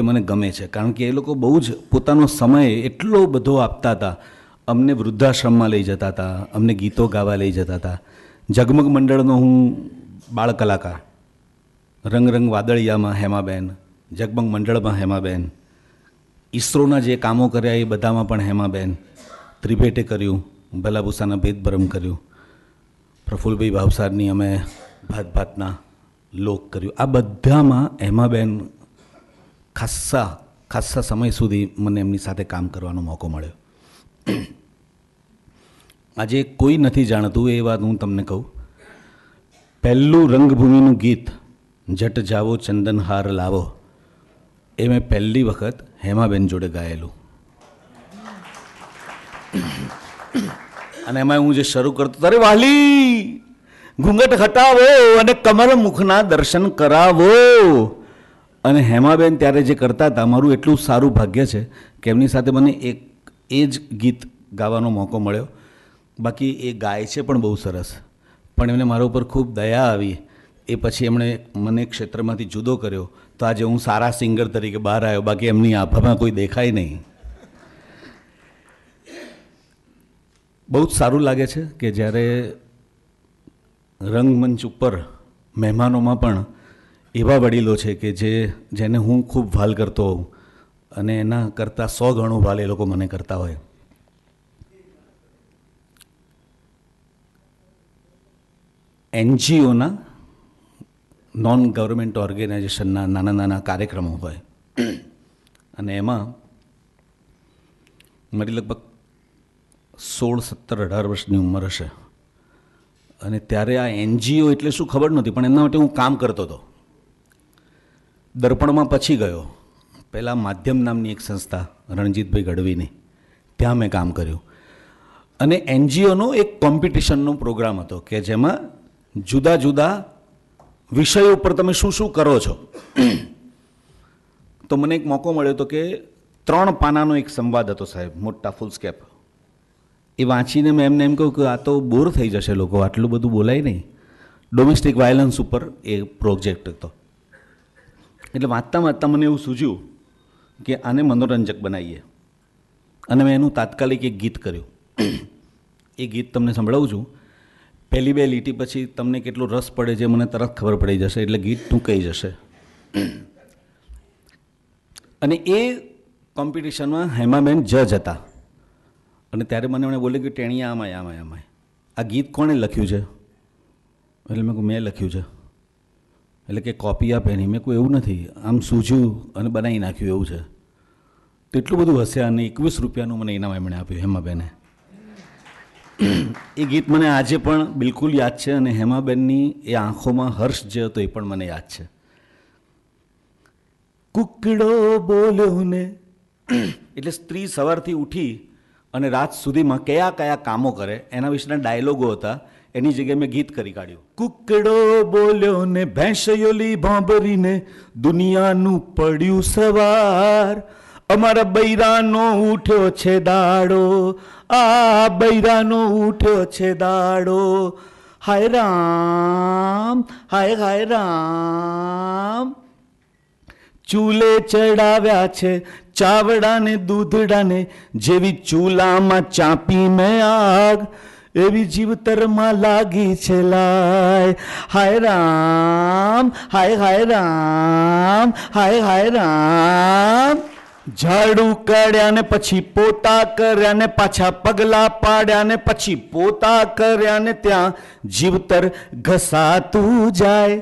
એ મને ગમે છે કારણ કે એ લોકો બહુ જ પોતાનો સમય એટલો બધો આપતા હતા અમને વૃદ્ધાશ્રમમાં લઈ જતા હતા અમને ગીતો ગાવા લઈ જતા હતા જગમગ મંડળનો હું બાળ કલાકાર રંગ રંગ વાદળિયામાં હેમાબેન જગમગ મંડળમાં હેમાબેન ઈસરોના જે કામો કર્યા એ બધામાં પણ હેમાબેન ત્રિભેટે કર્યું ભલાભૂસાના ભેદભરમ કર્યું પ્રફુલ્લભાઈ ભાવસારની અમે ભાત ભાતના લોક કર્યું આ બધામાં હેમાબેન ખાસ્સા ખાસ્સા સમય સુધી મને એમની સાથે કામ કરવાનો મોકો મળ્યો આજે કોઈ નથી જાણતું એ વાત હું તમને કહું પહેલું રંગભૂમિનું ગીત જટ જાવો ચંદનહાર લાવો એ મેં પહેલી વખત હેમાબેન જોડે ગાયેલું અને એમાં હું જે શરૂ કરતો તારે વાલી ઘૂંઘટ હટાવો અને કમર મુખના દર્શન કરાવો અને હેમાબેન ત્યારે જે કરતા હતા મારું એટલું સારું ભાગ્ય છે કે એમની સાથે મને એક એ જ ગીત ગાવાનો મોકો મળ્યો બાકી એ ગાય છે પણ બહુ સરસ પણ એમને મારા ઉપર ખૂબ દયા આવી એ પછી એમણે મને ક્ષેત્રમાંથી જુદો કર્યો તો આજે હું સારા સિંગર તરીકે બહાર આવ્યો બાકી એમની આભામાં કોઈ દેખાય નહીં બહુ જ સારું લાગે છે કે જ્યારે રંગમંચ ઉપર મહેમાનોમાં પણ એવા વડીલો છે કે જે જેને હું ખૂબ ભાલ કરતો હોઉં અને એના કરતાં સો ગણું ભાલ એ લોકો મને કરતા હોય એનજીઓના નોન ગવર્મેન્ટ ઓર્ગેનાઇઝેશનના નાના નાના કાર્યક્રમો હોય અને એમાં મારી લગભગ સોળ સત્તર અઢાર વર્ષની ઉંમર હશે અને ત્યારે આ એનજીઓ એટલે શું ખબર નહોતી પણ એના માટે હું કામ કરતો હતો દર્પણમાં પછી ગયો પહેલાં માધ્યમ નામની એક સંસ્થા રણજીતભાઈ ગઢવીની ત્યાં મેં કામ કર્યું અને એનજીઓનો એક કોમ્પિટિશનનો પ્રોગ્રામ હતો કે જેમાં જુદા જુદા વિષય ઉપર તમે શું શું કરો છો તો મને એક મોકો મળ્યો હતો કે ત્રણ પાનાનો એક સંવાદ હતો સાહેબ મોટા ફૂલસ્કેપ એ વાંચીને મેં એમને એમ કહ્યું કે આ તો બોર થઈ જશે લોકો આટલું બધું બોલાય નહીં ડોમેસ્ટિક વાયલન્સ ઉપર એ પ્રોજેક્ટ હતો એટલે વાંચતા વાંચતા મને એવું સૂજ્યું કે આને મનોરંજક બનાવીએ અને મેં એનું તાત્કાલિક એક ગીત કર્યું એ ગીત તમને સંભળાવું છું પહેલી બે લીટી પછી તમને કેટલો રસ પડે છે મને તરત ખબર પડી જશે એટલે ગીત ટૂંકાઈ જશે અને એ કોમ્પિટિશનમાં હેમાબેન જજ હતા અને ત્યારે મને એમણે બોલ્યું કે ટેણી આમાં આમાં આમાં આ ગીત કોણે લખ્યું છે એટલે મેં મેં લખ્યું છે એટલે કે કોપી આપ એની મેં કોઈ એવું નથી આમ સૂઝ્યું અને બનાવી નાખ્યું એવું છે તેટલું બધું હસ્યા અને એકવીસ રૂપિયાનું મને ઇનામ એમણે આપ્યું હેમાબેને એ ગીત મને આજે પણ બિલકુલ યાદ છે અને હેમાબેનની એ આંખોમાં હર્ષ જે હતો એ પણ મને યાદ છે કુકડો બોલ્યો ને એટલે સ્ત્રી સવારથી ઉઠી અને રાત સુધીમાં કયા કયા કામો કરે એના વિશેના ડાયલોગો હતા એની જગ્યાએ મેં ગીત કરી કાઢ્યું કુકડો બોલ્યો ને ભેંસયોલી ભાંભરીને દુનિયાનું પડ્યું સવાર અમારા બૈરાનો ઉઠ્યો છે દાડો આ બૈરાનો ઉઠ્યો છે દાડો હાય રામ હાય હાય રામ ચૂલે ચડાવ્યા છે ચાવડાને દૂધડાને જેવી ચૂલામાં ચાંપી મેં આગ એવી જીવતરમાં લાગી છે લાય હાય રામ હાય હાય રામ હાય હાય રામ ઝાડું કાઢ્યા ને પછી પોતા કર્યા ને પાછા પગલા પાડ્યા ને પછી પોતા કર્યા ને ત્યાં જીવતર ઘસાતું જાય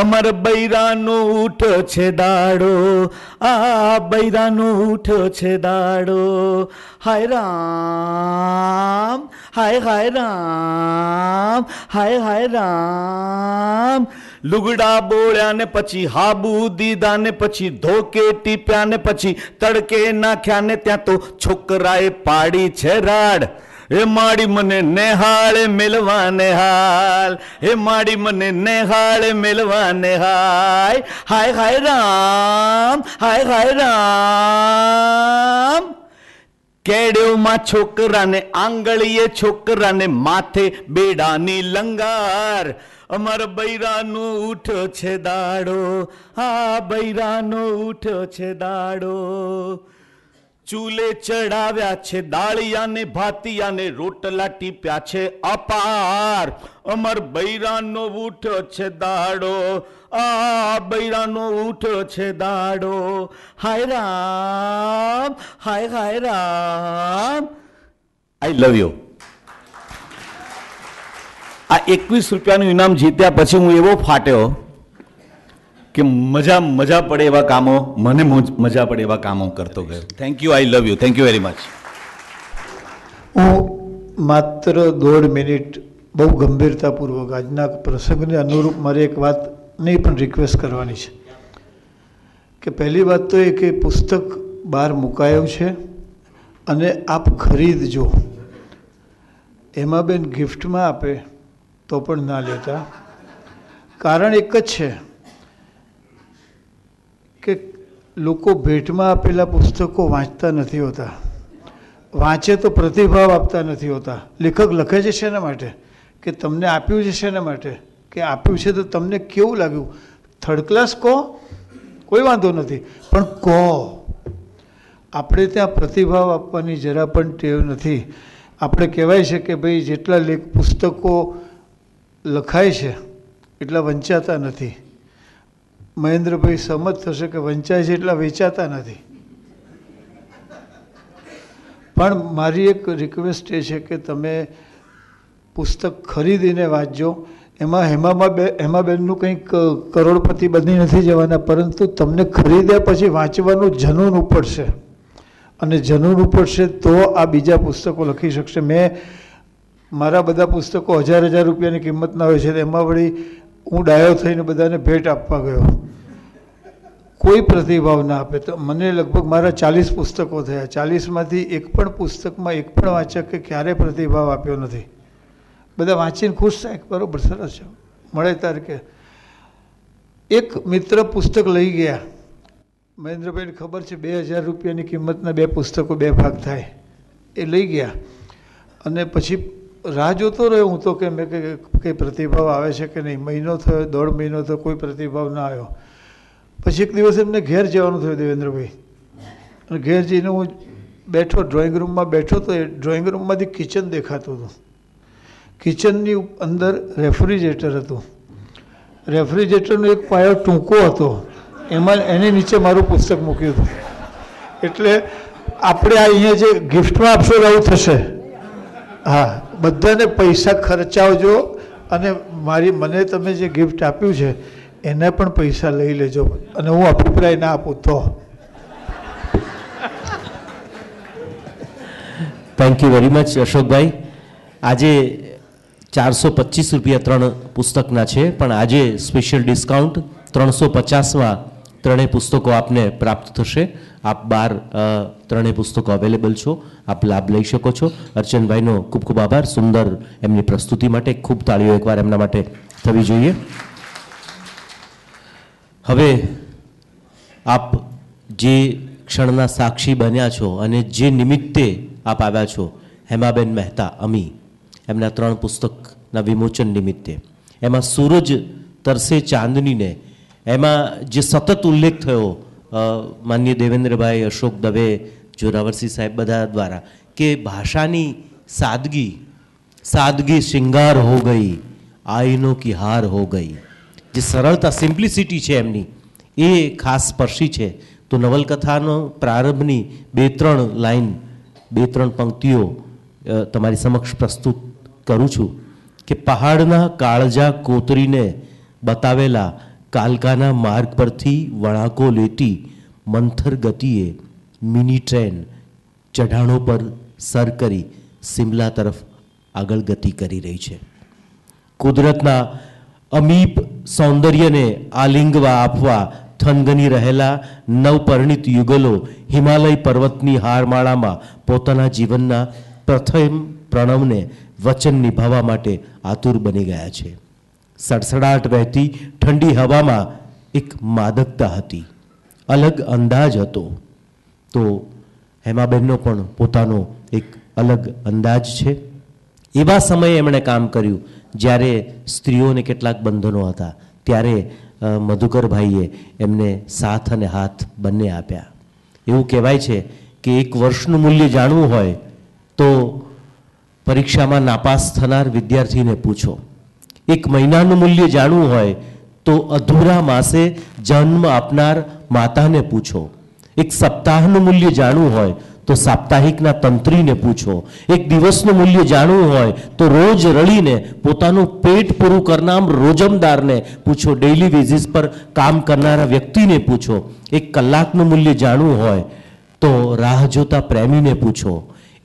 અમર બૈરાનો ઉઠ છે દાડો આ બૈરાનો ઉઠ છે દાડો હાય રામ હાય હાય રામ હાય હાય રામ લુગડા બોળ્યા ને પછી હાબુ દીધા ને પછી ધોકે ટીપ્યા ને પછી તડકે નાખ્યા ને ત્યાં તો છોકરાએ પાડી છે રાડ હે માડી મને નેહાળે મિલવા નેહાલ હે માડી મને નેહાળે મેલવા નેહાય હાય હાય રામ હાય હાય રામ કેડેવમાં છોકરાને આંગળીએ છોકરાને માથે બેડાની લંગાર અમાર બૈરાનો ઉઠ્યો છે દાડો હા બૈરાનો ઉઠ્યો છે દાડો ચૂલે ચડાવ્યા છે દાળિયાને ભાતિયાને રોટલા ટીપ્યા છે અપાર અમર બૈરાનો ઉઠ્યો છે દાડો આ બૈરાનો ઉઠ્યો છે દાડો હાય રામ હાય હાય રામ આઈ લવ યુ આ એકવીસ રૂપિયાનું ઇનામ જીત્યા પછી હું એવો ફાટ્યો કે મજા મજા પડે એવા કામો મને મજા પડે એવા કામો કરતો ગયો thank you I love you thank you very much
હું માત્ર દોઢ મિનિટ બહુ ગંભીરતાપૂર્વક આજના પ્રસંગને અનુરૂપ મારે એક વાતની પણ રિક્વેસ્ટ કરવાની છે કે પહેલી વાત તો એ કે પુસ્તક બહાર મુકાયું છે અને આપ ખરીદજો એમાં બેન ગિફ્ટમાં આપે તો પણ ના લેતા કારણ એક જ છે લોકો ભેટમાં આપેલા પુસ્તકો વાંચતા નથી હોતા વાંચે તો પ્રતિભાવ આપતા નથી હોતા લેખક લખે છે શેના માટે કે તમને આપ્યું છે શેના માટે કે આપ્યું છે તો તમને કેવું લાગ્યું થર્ડ ક્લાસ કહો કોઈ વાંધો નથી પણ કહો આપણે ત્યાં પ્રતિભાવ આપવાની જરા પણ ટેવ નથી આપણે કહેવાય છે કે ભાઈ જેટલા લેખ પુસ્તકો લખાય છે એટલા વંચાતા નથી મહેન્દ્રભાઈ સમજ થશે કે વંચાય છે એટલા વેચાતા નથી પણ મારી એક રિક્વેસ્ટ એ છે કે તમે પુસ્તક ખરીદીને વાંચજો એમાં હેમામાં બે હેમાબેનનું કંઈક કરોડપતિ બની નથી જવાના પરંતુ તમને ખરીદ્યા પછી વાંચવાનું જનૂન ઉપડશે અને જનૂન ઉપડશે તો આ બીજા પુસ્તકો લખી શકશે મેં મારા બધા પુસ્તકો હજાર હજાર રૂપિયાની કિંમતના હોય છે એમાં વળી હું ડાયો થઈને બધાને ભેટ આપવા ગયો કોઈ પ્રતિભાવ ના આપે તો મને લગભગ મારા ચાલીસ પુસ્તકો થયા ચાલીસમાંથી એક પણ પુસ્તકમાં એક પણ વાચકે ક્યારે પ્રતિભાવ આપ્યો નથી બધા વાંચીને ખુશ થાય બરાબર સરસ છે મળે તારીખે એક મિત્ર પુસ્તક લઈ ગયા મહેન્દ્રભાઈને ખબર છે બે હજાર રૂપિયાની કિંમતના બે પુસ્તકો બે ભાગ થાય એ લઈ ગયા અને પછી રાહ જોતો રહ્યો હું તો કે મેં કે કંઈ પ્રતિભાવ આવે છે કે નહીં મહિનો થયો દોઢ મહિનો થયો કોઈ પ્રતિભાવ ના આવ્યો પછી એક દિવસ એમને ઘેર જવાનું થયું દેવેન્દ્રભાઈ અને ઘેર જઈને હું બેઠો ડ્રોઈંગ રૂમમાં બેઠો તો એ ડ્રોઈંગ રૂમમાંથી કિચન દેખાતું હતું કિચનની અંદર રેફ્રિજરેટર હતું રેફ્રિજરેટરનો એક પાયો ટૂંકો હતો એમાં એની નીચે મારું પુસ્તક મૂક્યું હતું એટલે આપણે આ અહીંયા જે ગિફ્ટમાં આપશો આવું થશે હા બધાને પૈસા ખર્ચાવજો અને મારી મને તમે જે ગિફ્ટ આપ્યું છે એને પણ પૈસા લઈ લેજો અને હું અભિપ્રાય ના આપું તો
થેન્ક યુ વેરી મચ અશોકભાઈ આજે ચારસો પચીસ રૂપિયા ત્રણ પુસ્તકના છે પણ આજે સ્પેશિયલ ડિસ્કાઉન્ટ ત્રણસો પચાસમાં ત્રણેય પુસ્તકો આપને પ્રાપ્ત થશે આપ બાર ત્રણેય પુસ્તકો અવેલેબલ છો આપ લાભ લઈ શકો છો અર્ચનભાઈનો ખૂબ ખૂબ આભાર સુંદર એમની પ્રસ્તુતિ માટે ખૂબ તાળીઓ એકવાર એમના માટે થવી જોઈએ હવે આપ જે ક્ષણના સાક્ષી બન્યા છો અને જે નિમિત્તે આપ આવ્યા છો હેમાબેન મહેતા અમી એમના ત્રણ પુસ્તકના વિમોચન નિમિત્તે એમાં સૂરજ તરસે ચાંદનીને એમાં જે સતત ઉલ્લેખ થયો માનનીય દેવેન્દ્રભાઈ અશોક દવે જોરાવરસિંહ સાહેબ બધા દ્વારા કે ભાષાની સાદગી સાદગી શિંગાર હો ગઈ આઈનો કિહાર હો ગઈ જે સરળતા સિમ્પ્લિસિટી છે એમની એ ખાસ સ્પર્શી છે તો નવલકથાનો પ્રારંભની બે ત્રણ લાઈન બે ત્રણ પંક્તિઓ તમારી સમક્ષ પ્રસ્તુત કરું છું કે પહાડના કાળજા કોતરીને બતાવેલા કાલકાના માર્ગ પરથી વળાંકો લેતી મંથર ગતિએ મિની ટ્રેન ચઢાણો પર સર કરી સિમલા તરફ આગળ ગતિ કરી રહી છે કુદરતના અમીપ સૌંદર્યને આલિંગવા આપવા થનગની રહેલા નવપરિણિત યુગલો હિમાલય પર્વતની હારમાળામાં પોતાના જીવનના પ્રથમ પ્રણવને વચન નિભાવવા માટે આતુર બની ગયા છે સડસડાટ વહેતી ઠંડી હવામાં એક માદકતા હતી અલગ અંદાજ હતો તો હેમાબેનનો પણ પોતાનો એક અલગ અંદાજ છે એવા સમયે એમણે કામ કર્યું જ્યારે સ્ત્રીઓને કેટલાક બંધનો હતા ત્યારે મધુકરભાઈએ એમને સાથ અને હાથ બંને આપ્યા એવું કહેવાય છે કે એક વર્ષનું મૂલ્ય જાણવું હોય તો પરીક્ષામાં નાપાસ થનાર વિદ્યાર્થીને પૂછો એક મહિનાનું મૂલ્ય જાણવું હોય તો અધૂરા માસે જન્મ આપનાર માતાને પૂછો એક સપ્તાહનું મૂલ્ય જાણવું હોય તો સાપ્તાહિકના તંત્રીને પૂછો એક દિવસનું મૂલ્ય જાણવું હોય તો રોજ રળીને પોતાનું પેટ પૂરું કરનાર રોજમદારને પૂછો ડેઇલી બેઝિસ પર કામ કરનારા વ્યક્તિને પૂછો એક કલાકનું મૂલ્ય જાણવું હોય તો રાહ જોતા પ્રેમીને પૂછો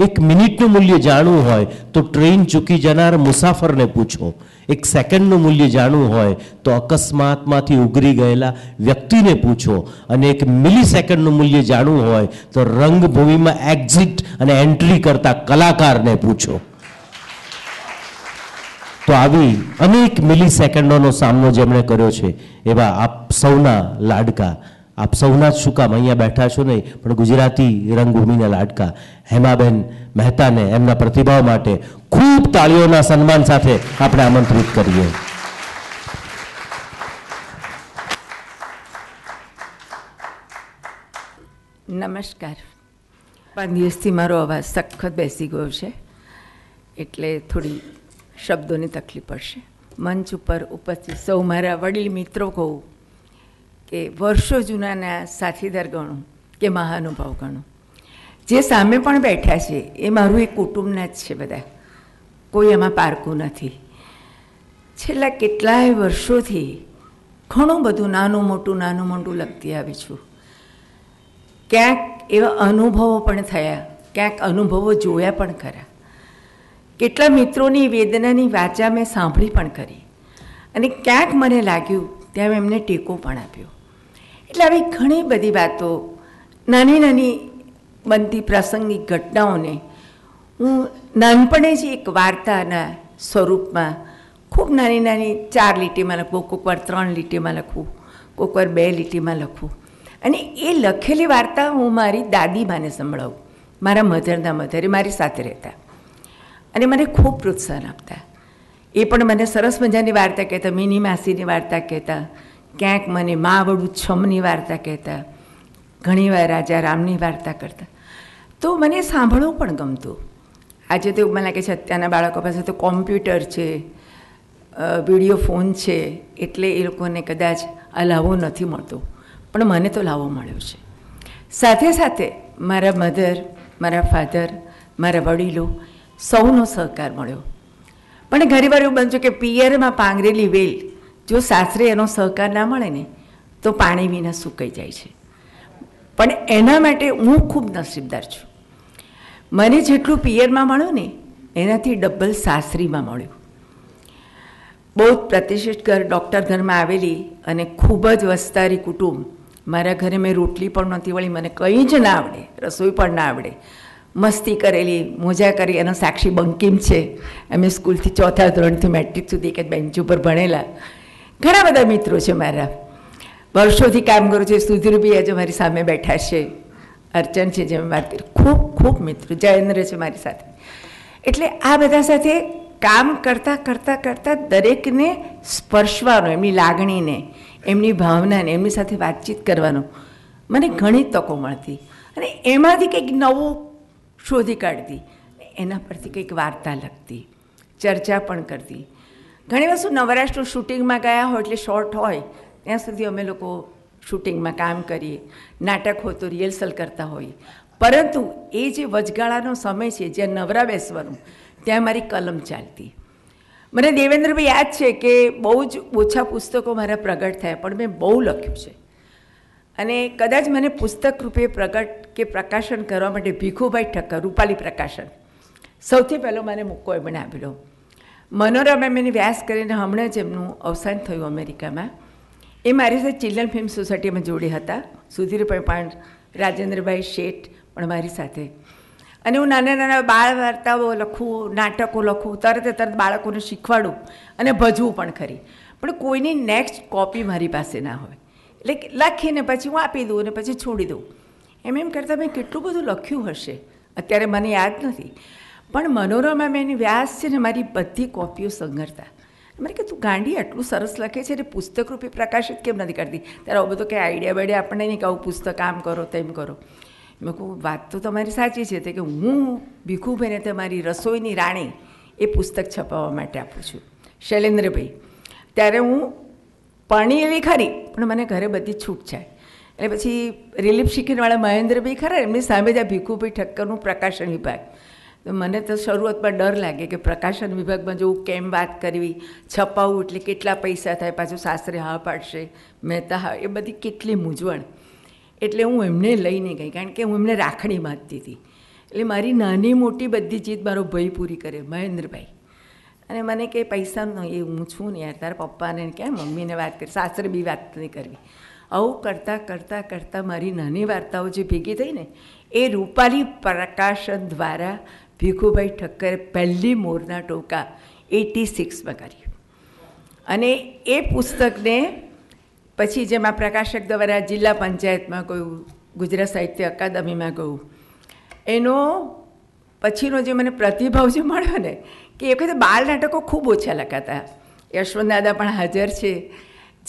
એક મિનિટનું મૂલ્ય જાણવું હોય તો ટ્રેન ચૂકી જનાર મુસાફરને પૂછો એક સેકન્ડનું મૂલ્ય જાણવું હોય તો અકસ્માતમાંથી ઉઘરી ગયેલા વ્યક્તિને પૂછો અને એક મિલી સેકન્ડનું મૂલ્ય જાણવું હોય તો રંગભૂમિમાં એક્ઝિટ અને એન્ટ્રી કરતા કલાકારને પૂછો તો આવી અનેક મિલી સેકન્ડોનો સામનો જેમણે કર્યો છે એવા આપ સૌના લાડકા આપ સૌના જ શું કામ અહીંયા બેઠા છો નહીં પણ ગુજરાતી રંગભૂમિના લાડકા હેમાબેન મહેતાને એમના પ્રતિભાવ માટે ખૂબ તાળીઓના સન્માન સાથે આપણે આમંત્રિત કરીએ
નમસ્કાર પાંચ દિવસથી મારો અવાજ સખત બેસી ગયો છે એટલે થોડી શબ્દોની તકલીફ પડશે મંચ ઉપર ઉપસ્થિત સૌ મારા વડીલ મિત્રો કહું કે વર્ષો જૂનાના સાથીદાર ગણો કે મહાનુભાવ ગણો જે સામે પણ બેઠા છે એ મારું એક કુટુંબના જ છે બધા કોઈ એમાં પારકું નથી છેલ્લા કેટલાય વર્ષોથી ઘણું બધું નાનું મોટું નાનું મોટું લખતી આવી છું ક્યાંક એવા અનુભવો પણ થયા ક્યાંક અનુભવો જોયા પણ ખરા કેટલા મિત્રોની વેદનાની વાચા મેં સાંભળી પણ કરી અને ક્યાંક મને લાગ્યું ત્યાં એમને ટેકો પણ આપ્યો એટલે આવી ઘણી બધી વાતો નાની નાની બનતી પ્રાસંગિક ઘટનાઓને હું નાનપણે જ એક વાર્તાના સ્વરૂપમાં ખૂબ નાની નાની ચાર લીટીમાં લખું કોઈક વાર ત્રણ લીટીમાં લખું કોઈક વાર બે લીટીમાં લખું અને એ લખેલી વાર્તા હું મારી દાદી માને સંભળાવું મારા મધરના મધરે મારી સાથે રહેતા અને મને ખૂબ પ્રોત્સાહન આપતા એ પણ મને સરસ મજાની વાર્તા કહેતા મિની માસીની વાર્તા કહેતા ક્યાંક મને મા વડું છમની વાર્તા કહેતા ઘણીવાર રાજા રામની વાર્તા કરતા તો મને સાંભળવું પણ ગમતું આજે તો મને લાગે છે અત્યારના બાળકો પાસે તો કોમ્પ્યુટર છે વિડીયો ફોન છે એટલે એ લોકોને કદાચ આ લાવવો નથી મળતો પણ મને તો લાવવો મળ્યો છે સાથે સાથે મારા મધર મારા ફાધર મારા વડીલો સૌનો સહકાર મળ્યો પણ ઘણી વાર એવું બનતું કે પિયરમાં પાંગરેલી વેલ જો સાસરે એનો સહકાર ના મળે ને તો પાણી વિના સુકાઈ જાય છે પણ એના માટે હું ખૂબ નસીબદાર છું મને જેટલું પિયરમાં મળ્યું ને એનાથી ડબલ સાસરીમાં મળ્યું બહુ જ પ્રતિષ્ઠિત ઘર ડૉક્ટર ઘરમાં આવેલી અને ખૂબ જ વસ્તારી કુટુંબ મારા ઘરે મેં રોટલી પણ નહોતી વળી મને કંઈ જ ના આવડે રસોઈ પણ ના આવડે મસ્તી કરેલી મોજા કરી એનો સાક્ષી બંકીમ છે અમે સ્કૂલથી ચોથા ધોરણથી મેટ્રિક સુધી એક બેન્ચ ઉપર ભણેલા ઘણા બધા મિત્રો છે મારા વર્ષોથી કામ કરું છું સુધીરભાઈ આજે મારી સામે બેઠા છે અર્ચન છે જે મારી ખૂબ ખૂબ મિત્ર જયેન્દ્ર છે મારી સાથે એટલે આ બધા સાથે કામ કરતાં કરતાં કરતાં દરેકને સ્પર્શવાનો એમની લાગણીને એમની ભાવનાને એમની સાથે વાતચીત કરવાનો મને ઘણી તકો મળતી અને એમાંથી કંઈક નવું શોધી કાઢતી એના પરથી કંઈક વાર્તા લખતી ચર્ચા પણ કરતી ઘણી વસ્તુ નવરાષ્ટ્ર શૂટિંગમાં ગયા હોય એટલે શોર્ટ હોય ત્યાં સુધી અમે લોકો શૂટિંગમાં કામ કરીએ નાટક હોય તો રિહર્સલ કરતા હોઈએ પરંતુ એ જે વચગાળાનો સમય છે જ્યાં નવરા બેસવાનું ત્યાં મારી કલમ ચાલતી મને દેવેન્દ્રભાઈ યાદ છે કે બહુ જ ઓછા પુસ્તકો મારા પ્રગટ થયા પણ મેં બહુ લખ્યું છે અને કદાચ મને પુસ્તક રૂપે પ્રગટ કે પ્રકાશન કરવા માટે ભીખુભાઈ ઠક્કર રૂપાલી પ્રકાશન સૌથી પહેલો મને મુક્કો એમણે આપેલો મનોરમા મેની વ્યાસ કરીને હમણાં જ એમનું અવસાન થયું અમેરિકામાં એ મારી સાથે ચિલ્ડ્રન ફિલ્મ સોસાયટીમાં જોડે હતા સુધીરભાઈ પાંડ રાજેન્દ્રભાઈ શેઠ પણ મારી સાથે અને હું નાના નાના બાળ વાર્તાઓ લખું નાટકો લખું તરત તરત બાળકોને શીખવાડું અને ભજવું પણ ખરી પણ કોઈની નેક્સ્ટ કોપી મારી પાસે ના હોય એટલે લખીને પછી હું આપી દઉં અને પછી છોડી દઉં એમ એમ કરતાં મેં કેટલું બધું લખ્યું હશે અત્યારે મને યાદ નથી પણ મનોરમાબેન વ્યાસ છે ને મારી બધી કોપીઓ સંગરતા મને કે તું ગાંડી આટલું સરસ લખે છે ને પુસ્તક રૂપે પ્રકાશિત કેમ નથી કરતી ત્યારે આવું બધું કે આઈડિયા બાઈડિયા આપણને નહીં કે પુસ્તક આમ કરો તેમ કરો મેં કહું વાત તો તમારી સાચી છે તે કે હું ભીખુભાઈને તમારી રસોઈની રાણી એ પુસ્તક છપાવવા માટે આપું છું શૈલેન્દ્રભાઈ ત્યારે હું પાણી એવી ખરી પણ મને ઘરે બધી છૂટ છે એટલે પછી રિલીફ શિખરવાળા મહેન્દ્રભાઈ ખરા એમની સામે જ આ ભીખુભાઈ ઠક્કરનું પ્રકાશન વિભાગ મને તો શરૂઆતમાં ડર લાગે કે પ્રકાશન વિભાગમાં જો હું કેમ વાત કરવી છપાવું એટલે કેટલા પૈસા થાય પાછું સાસરે હા પાડશે મહેતા હા એ બધી કેટલી મૂંઝવણ એટલે હું એમને લઈને ગઈ કારણ કે હું એમને રાખડી બાંધતી હતી એટલે મારી નાની મોટી બધી જીત મારો ભય પૂરી કરે મહેન્દ્રભાઈ અને મને કે પૈસા એ હું છું ને યાર તારા પપ્પાને ક્યાં મમ્મીને વાત કરી સાસરે બી વાત નહીં કરવી આવું કરતાં કરતાં કરતાં મારી નાની વાર્તાઓ જે ભેગી થઈ ને એ રૂપાલી પ્રકાશન દ્વારા ભીખુભાઈ ઠક્કરે પહેલી મોરના ટોકા એટી સિક્સમાં કર્યું અને એ પુસ્તકને પછી જેમાં પ્રકાશક દ્વારા જિલ્લા પંચાયતમાં ગયું ગુજરાત સાહિત્ય અકાદમીમાં ગયું એનો પછીનો જે મને પ્રતિભાવ જે મળ્યો ને કે એ વખતે બાળ નાટકો ખૂબ ઓછા લખાતા યશવંત દાદા પણ હાજર છે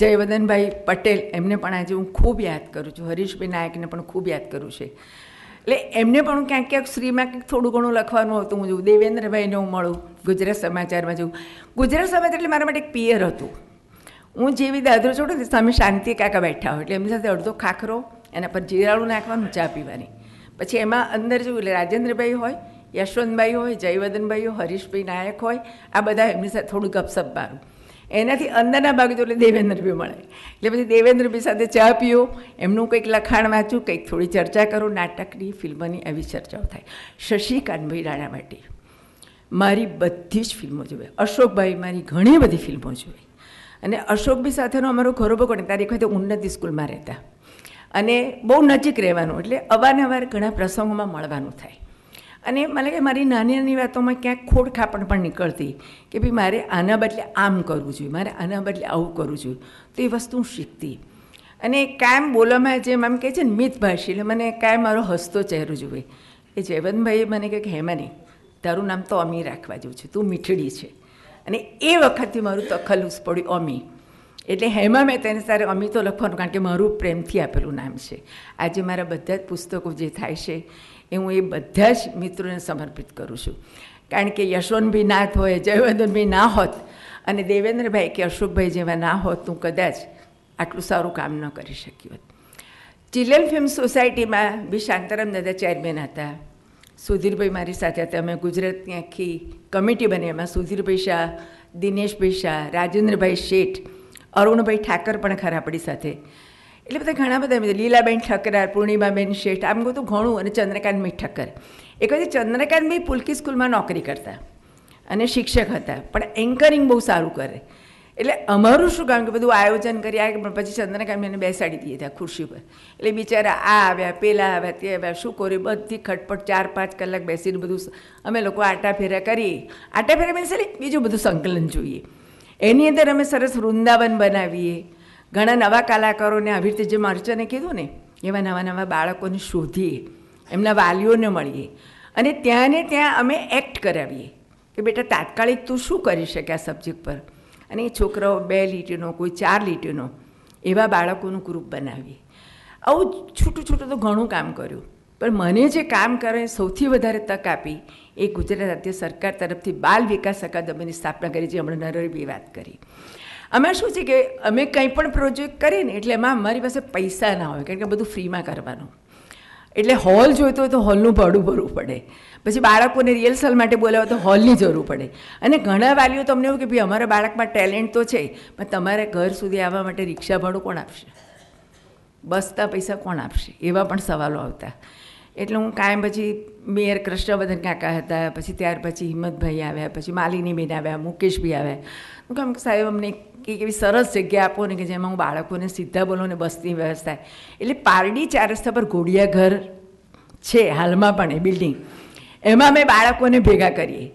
જયવદનભાઈ પટેલ એમને પણ આજે હું ખૂબ યાદ કરું છું હરીશભાઈ નાયકને પણ ખૂબ યાદ કરું છું એટલે એમને પણ ક્યાંક ક્યાંક શ્રીમાં કંઈક થોડું ઘણું લખવાનું હતું હું જોઉં દેવેન્દ્રભાઈને હું મળું ગુજરાત સમાચારમાં જોઉં ગુજરાત સમાચાર એટલે મારા માટે એક પિયર હતું હું જેવી દાદરો છોડું ને સામે શાંતિ કાકા બેઠા હોય એટલે એમની સાથે અડધો ખાખરો એના પર જીરાળું નાખવાનું ચા પીવાની પછી એમાં અંદર જોયું એટલે રાજેન્દ્રભાઈ હોય યશવંતભાઈ હોય જયવદનભાઈ હોય હરીશભાઈ નાયક હોય આ બધા એમની સાથે થોડું ગપસપ મારું એનાથી અંદરના ભાગ તો એટલે દેવેન્દ્ર બી મળે એટલે પછી દેવેન્દ્ર સાથે ચા પીઓ એમનું કંઈક લખાણ વાંચું કંઈક થોડી ચર્ચા કરો નાટકની ફિલ્મની એવી ચર્ચાઓ થાય શશિકાંતભાઈ રાણાવાટી મારી બધી જ ફિલ્મો જોઈ અશોકભાઈ મારી ઘણી બધી ફિલ્મો જોઈ અને અશોકભાઈ સાથેનો અમારો ઘરો બગોને તારીખ હોય તો ઉન્નતિ સ્કૂલમાં રહેતા અને બહુ નજીક રહેવાનું એટલે અવારનવાર ઘણા પ્રસંગોમાં મળવાનું થાય અને મને કે મારી નાની નાની વાતોમાં ક્યાંક ખોડખાપણ પણ નીકળતી કે ભાઈ મારે આના બદલે આમ કરવું જોઈએ મારે આના બદલે આવું કરવું જોઈએ તો એ વસ્તુ હું શીખતી અને કાયમ બોલવામાં જેમ આમ કહે છે ને મિતભાષી એટલે મને કાયમ મારો હસતો ચહેરો જોવે એ જયવંતભાઈએ મને કહે કે હેમા નહીં તારું નામ તો અમી રાખવા જેવું છે તું મીઠડી છે અને એ વખતથી મારું તખલુસ પડ્યું અમી એટલે હેમા મેં તેને સારે અમી તો લખવાનું કારણ કે મારું પ્રેમથી આપેલું નામ છે આજે મારા બધા જ પુસ્તકો જે થાય છે એ હું એ બધા જ મિત્રોને સમર્પિત કરું છું કારણ કે યશવંતભાઈ નાથ હોય જયવર્ધનભાઈ ના હોત અને દેવેન્દ્રભાઈ કે અશોકભાઈ જેવા ના હોત હું કદાચ આટલું સારું કામ ન કરી શક્યું હોત ચિલ્ડ્રન ફિલ્મ સોસાયટીમાં બી શાંતારામ દાદા ચેરમેન હતા સુધીરભાઈ મારી સાથે હતા અમે ગુજરાતની આખી કમિટી બની એમાં સુધીરભાઈ શાહ દિનેશભાઈ શાહ રાજેન્દ્રભાઈ શેઠ અરુણભાઈ ઠાકર પણ ખરાપડી સાથે એટલે બધા ઘણા બધા લીલાબેન ઠક્કરાર પૂર્ણિમાબેન શેઠ આમ બધું ઘણું અને ચંદ્રકાંતભાઈ ઠક્કર એક વખતે ચંદ્રકાંતભાઈ પુલકી સ્કૂલમાં નોકરી કરતા અને શિક્ષક હતા પણ એન્કરિંગ બહુ સારું કરે એટલે અમારું શું કામ કે બધું આયોજન કરી આ પણ પછી ચંદ્રકાંતભાઈને બેસાડી દીધા ખુરશી પર એટલે બિચારા આ આવ્યા પેલા આવ્યા તે આવ્યા શું કર્યું બધી ખટપટ ચાર પાંચ કલાક બેસીને બધું અમે લોકો ફેરા કરીએ આટા મીન્સ એટલે બીજું બધું સંકલન જોઈએ એની અંદર અમે સરસ વૃંદાવન બનાવીએ ઘણા નવા કલાકારોને આવી રીતે જે મર્ચને કીધું ને એવા નવા નવા બાળકોને શોધીએ એમના વાલીઓને મળીએ અને ત્યાં ને ત્યાં અમે એક્ટ કરાવીએ કે બેટા તાત્કાલિક તું શું કરી શકે આ સબ્જેક્ટ પર અને એ છોકરાઓ બે લીટીનો કોઈ ચાર લીટીનો એવા બાળકોનું ગ્રુપ બનાવીએ આવું છૂટું છૂટું તો ઘણું કામ કર્યું પણ મને જે કામ કરવાની સૌથી વધારે તક આપી એ ગુજરાત રાજ્ય સરકાર તરફથી બાલ વિકાસ અકાદમીની સ્થાપના કરી જે હમણાં નરોઈબી વાત કરી આમાં શું છે કે અમે કંઈ પણ પ્રોજેક્ટ કરીએ ને એટલે એમાં અમારી પાસે પૈસા ના હોય કારણ કે બધું ફ્રીમાં કરવાનું એટલે હોલ જોઈતો હોય તો હોલનું ભાડું ભરવું પડે પછી બાળકોને રિહર્સલ માટે બોલાવો તો હોલની જરૂર પડે અને ઘણા વાલીઓ તમને એવું કે ભાઈ અમારા બાળકમાં ટેલેન્ટ તો છે પણ તમારે ઘર સુધી આવવા માટે રિક્ષા ભાડું કોણ આપશે બસતા પૈસા કોણ આપશે એવા પણ સવાલો આવતા એટલે હું કાયમ પછી મેયર કૃષ્ણવર્ધન કાકા હતા પછી ત્યાર પછી હિંમતભાઈ આવ્યા પછી માલિનીબેન આવ્યા મુકેશભાઈ આવ્યા હું કેમ સાહેબ અમને એક એવી સરસ જગ્યા આપો ને કે જેમાં હું બાળકોને સીધા બોલો ને બસની વ્યવસ્થા એટલે પારડી ચાર રસ્તા પર ઘોડિયા ઘર છે હાલમાં પણ એ બિલ્ડિંગ એમાં અમે બાળકોને ભેગા કરીએ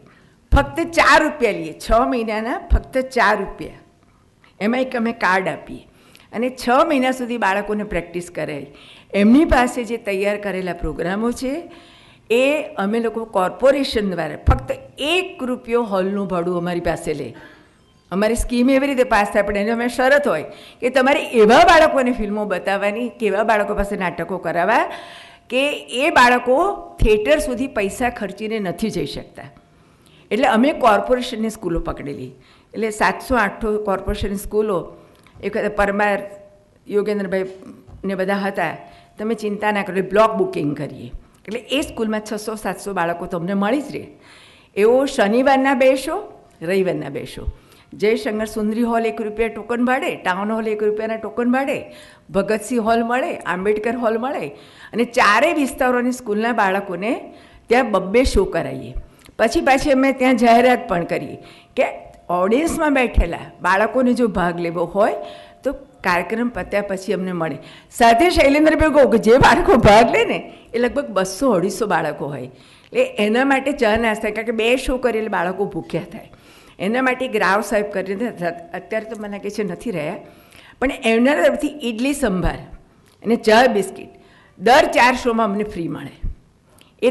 ફક્ત ચાર રૂપિયા લઈએ છ મહિનાના ફક્ત ચાર રૂપિયા એમાં એક અમે કાર્ડ આપીએ અને છ મહિના સુધી બાળકોને પ્રેક્ટિસ કરાવી એમની પાસે જે તૈયાર કરેલા પ્રોગ્રામો છે એ અમે લોકો કોર્પોરેશન દ્વારા ફક્ત એક રૂપિયો હોલનું ભાડું અમારી પાસે લે અમારી સ્કીમ એવી રીતે પાસ થાય પણ એની અમે શરત હોય કે તમારે એવા બાળકોને ફિલ્મો બતાવવાની કે એવા બાળકો પાસે નાટકો કરાવવા કે એ બાળકો થિયેટર સુધી પૈસા ખર્ચીને નથી જઈ શકતા એટલે અમે કોર્પોરેશનની સ્કૂલો પકડેલી એટલે સાતસો આઠસો કોર્પોરેશનની સ્કૂલો એક પરમાર યોગેન્દ્રભાઈ ને બધા હતા તમે ચિંતા ના કરો એ બ્લોક બુકિંગ કરીએ એટલે એ સ્કૂલમાં છસો સાતસો બાળકો તમને મળી જ રહે એવો શનિવારના બેસો રવિવારના બેસો શો જયશંકર સુંદરી હોલ એક રૂપિયા ટોકન ભાડે ટાઉન હોલ એક રૂપિયાના ટોકન ભાડે ભગતસિંહ હોલ મળે આંબેડકર હોલ મળે અને ચારેય વિસ્તારોની સ્કૂલના બાળકોને ત્યાં બબ્બે શો કરાવીએ પછી પાછી અમે ત્યાં જાહેરાત પણ કરીએ કે ઓડિયન્સમાં બેઠેલા બાળકોને જો ભાગ લેવો હોય કાર્યક્રમ પત્યા પછી અમને મળે સાથે શૈલેન્દ્રભાઈ કહું કે જે બાળકો ભાગ લે ને એ લગભગ બસો અઢીસો બાળકો હોય એટલે એના માટે ચા નાસ્તા કારણ કે બે શો કરેલ બાળકો ભૂખ્યા થાય એના માટે ગ્રાવ સાહેબ કરીને અત્યારે તો મને કહે છે નથી રહ્યા પણ એમના તરફથી ઇડલી સંભાર અને ચા બિસ્કિટ દર ચાર શોમાં અમને ફ્રી મળે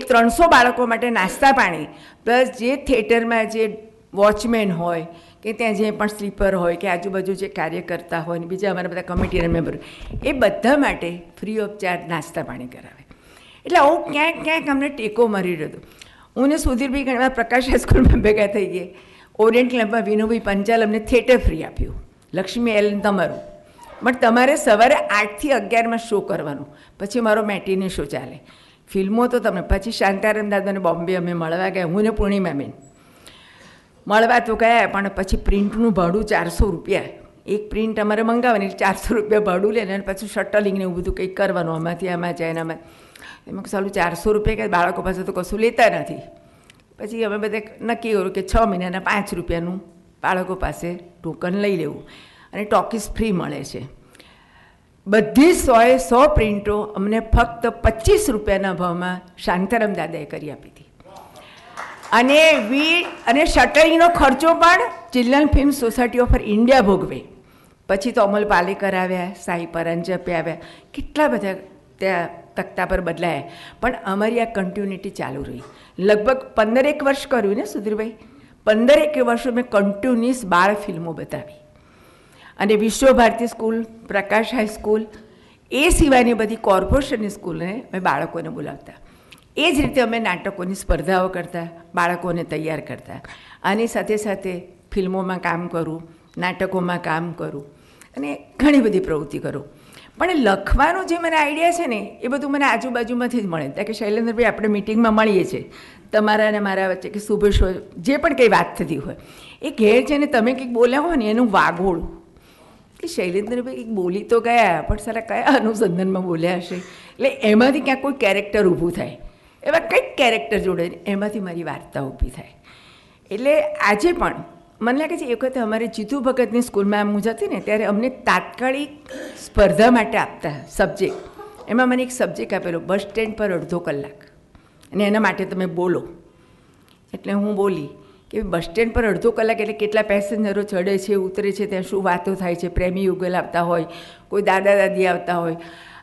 એ ત્રણસો બાળકો માટે નાસ્તા પાણી પ્લસ જે થિયેટરમાં જે વોચમેન હોય કે ત્યાં જે પણ સ્લીપર હોય કે આજુબાજુ જે કાર્યકર્તા હોય ને બીજા અમારા બધા કમિટીના મેમ્બર એ બધા માટે ફ્રી ઓફ ચાર્જ નાસ્તા પાણી કરાવે એટલે આવું ક્યાંક ક્યાંક અમને ટેકો મળી રહ્યો હતો હું ને સુધીરભાઈ ઘણા પ્રકાશ હાઈસ્કૂલમાં ભેગા થઈ ગઈ ઓરિયન્ટ ક્લબમાં વિનુભાઈ પંચાલ અમને થિયેટર ફ્રી આપ્યું લક્ષ્મી એલ તમારું પણ તમારે સવારે આઠથી અગિયારમાં શો કરવાનો પછી મારો મેટીની શો ચાલે ફિલ્મો તો તમે પછી શાંતારામ દાદાને બોમ્બે અમે મળવા ગયા હું ને પૂર્ણિમાબેન મળવા તો ગયા પણ પછી પ્રિન્ટનું ભાડું ચારસો રૂપિયા એક પ્રિન્ટ અમારે મંગાવવાની એટલે ચારસો રૂપિયા ભાડું લે અને પછી શટલિંગને એવું બધું કંઈક કરવાનું આમાંથી આમાં જાય એનામાં એમાં સાલું ચારસો રૂપિયા કે બાળકો પાસે તો કશું લેતા નથી પછી અમે બધે નક્કી કર્યું કે છ મહિનાના પાંચ રૂપિયાનું બાળકો પાસે ટોકન લઈ લેવું અને ટોકીસ ફ્રી મળે છે બધી સોએ સો પ્રિન્ટો અમને ફક્ત પચીસ રૂપિયાના ભાવમાં શાંતારામ દાદાએ કરી આપી હતી અને વી અને શટરિંગનો ખર્ચો પણ children film society of India ભોગવે પછી તો અમલ પાલેકર આવ્યા સાઈ પરંજપે આવ્યા કેટલા બધા ત્યાં તખ્તા પર બદલાયા પણ અમારી આ કન્ટિન્યુટી ચાલુ રહી લગભગ પંદરેક વર્ષ કર્યું ને સુધીરભાઈ પંદરેક વર્ષો મેં કન્ટિન્યુઅસ બાળ ફિલ્મો બતાવી અને વિશ્વભારતી સ્કૂલ પ્રકાશ હાઈસ્કૂલ એ સિવાયની બધી કોર્પોરેશનની સ્કૂલને મેં બાળકોને બોલાવતા એ જ રીતે અમે નાટકોની સ્પર્ધાઓ કરતા બાળકોને તૈયાર કરતા આની સાથે સાથે ફિલ્મોમાં કામ કરું નાટકોમાં કામ કરું અને ઘણી બધી પ્રવૃત્તિ કરું પણ લખવાનો જે મને આઈડિયા છે ને એ બધું મને આજુબાજુમાંથી જ મળે ત્યાં કે શૈલેન્દ્રભાઈ આપણે મિટિંગમાં મળીએ છીએ તમારા અને મારા વચ્ચે કે શુભેશ જે પણ કંઈ વાત થતી હોય એ ઘેર છે ને તમે કંઈક બોલ્યા હોય ને એનું વાગોળ કે શૈલેન્દ્રભાઈ કંઈક બોલી તો ગયા પણ સારા કયા અનુસંધાનમાં બોલ્યા હશે એટલે એમાંથી ક્યાંક કોઈ કેરેક્ટર ઊભું થાય એવા કંઈક કેરેક્ટર જોડે એમાંથી મારી વાર્તા ઊભી થાય એટલે આજે પણ મને લાગે છે એક વખતે અમારે જીતુ ભગતની સ્કૂલમાં હું જતી ને ત્યારે અમને તાત્કાલિક સ્પર્ધા માટે આપતા સબ્જેક્ટ એમાં મને એક સબ્જેક્ટ આપેલો બસ સ્ટેન્ડ પર અડધો કલાક અને એના માટે તમે બોલો એટલે હું બોલી કે બસ સ્ટેન્ડ પર અડધો કલાક એટલે કેટલા પેસેન્જરો ચડે છે ઉતરે છે ત્યાં શું વાતો થાય છે પ્રેમી યુગલ આવતા હોય કોઈ દાદા દાદી આવતા હોય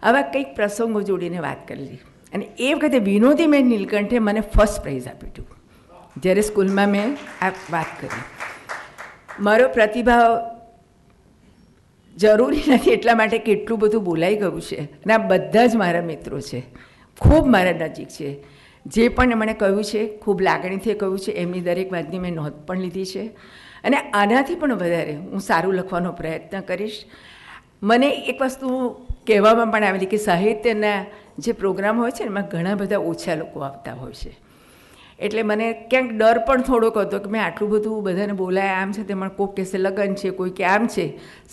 આવા કંઈક પ્રસંગો જોડીને વાત કરેલી અને એ વખતે વિનોદીબેન નીલકંઠે મને ફર્સ્ટ પ્રાઇઝ આપ્યું હતું જ્યારે સ્કૂલમાં મેં આ વાત કરી મારો પ્રતિભાવ જરૂરી નથી એટલા માટે કેટલું બધું બોલાઈ ગયું છે અને આ બધા જ મારા મિત્રો છે ખૂબ મારા નજીક છે જે પણ મને કહ્યું છે ખૂબ લાગણીથી કહ્યું છે એમની દરેક વાતની મેં નોંધ પણ લીધી છે અને આનાથી પણ વધારે હું સારું લખવાનો પ્રયત્ન કરીશ મને એક વસ્તુ કહેવામાં પણ આવેલી કે સાહિત્યના જે પ્રોગ્રામ હોય છે એમાં ઘણા બધા ઓછા લોકો આવતા હોય છે એટલે મને ક્યાંક ડર પણ થોડોક હતો કે મેં આટલું બધું બધાને બોલાય આમ છે તેમાં કોઈક કહેશે લગ્ન છે કોઈ કે આમ છે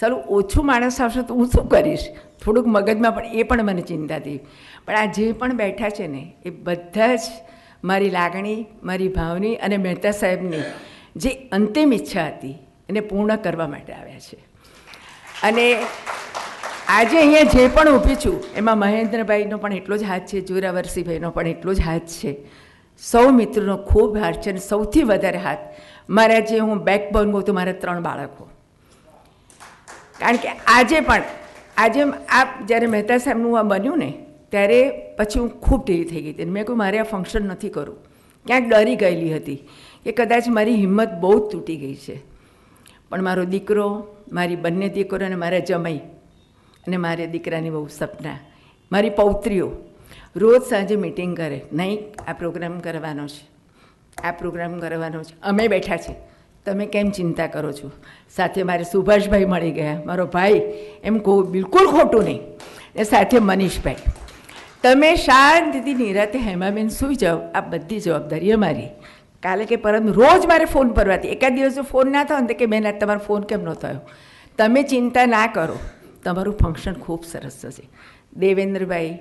સારું ઓછું માણસ આવશે તો હું શું કરીશ થોડુંક મગજમાં પણ એ પણ મને ચિંતા થઈ પણ આ જે પણ બેઠા છે ને એ બધા જ મારી લાગણી મારી ભાવની અને મહેતા સાહેબની જે અંતિમ ઈચ્છા હતી એને પૂર્ણ કરવા માટે આવ્યા છે અને આજે અહીંયા જે પણ ઊભી છું એમાં મહેન્દ્રભાઈનો પણ એટલો જ હાથ છે જોરાવરસીભાઈનો પણ એટલો જ હાથ છે સૌ મિત્રોનો ખૂબ હાથ છે અને સૌથી વધારે હાથ મારા જે હું બેકબોન કહું તો મારા ત્રણ બાળકો કારણ કે આજે પણ આજે આ જ્યારે મહેતા સાહેબનું આ બન્યું ને ત્યારે પછી હું ખૂબ ઢીલી થઈ ગઈ હતી મેં કહ્યું મારે આ ફંક્શન નથી કરવું ક્યાંક ડરી ગયેલી હતી કે કદાચ મારી હિંમત બહુ જ તૂટી ગઈ છે પણ મારો દીકરો મારી બંને દીકરો અને મારા જમાઈ અને મારે દીકરાની બહુ સપના મારી પૌત્રીઓ રોજ સાંજે મિટિંગ કરે નહીં આ પ્રોગ્રામ કરવાનો છે આ પ્રોગ્રામ કરવાનો છે અમે બેઠા છીએ તમે કેમ ચિંતા કરો છો સાથે મારે સુભાષભાઈ મળી ગયા મારો ભાઈ એમ કહું બિલકુલ ખોટું નહીં એ સાથે મનીષભાઈ તમે શાંતિથી નિરાતે હેમાબેન સૂઈ જાઓ આ બધી જવાબદારી અમારી કાલે કે પરંતુ રોજ મારે ફોન પર એકાદ દિવસ ફોન ના થયો ને કે બેન તમારો ફોન કેમ ન થયો તમે ચિંતા ના કરો તમારું ફંક્શન ખૂબ સરસ થશે દેવેન્દ્રભાઈ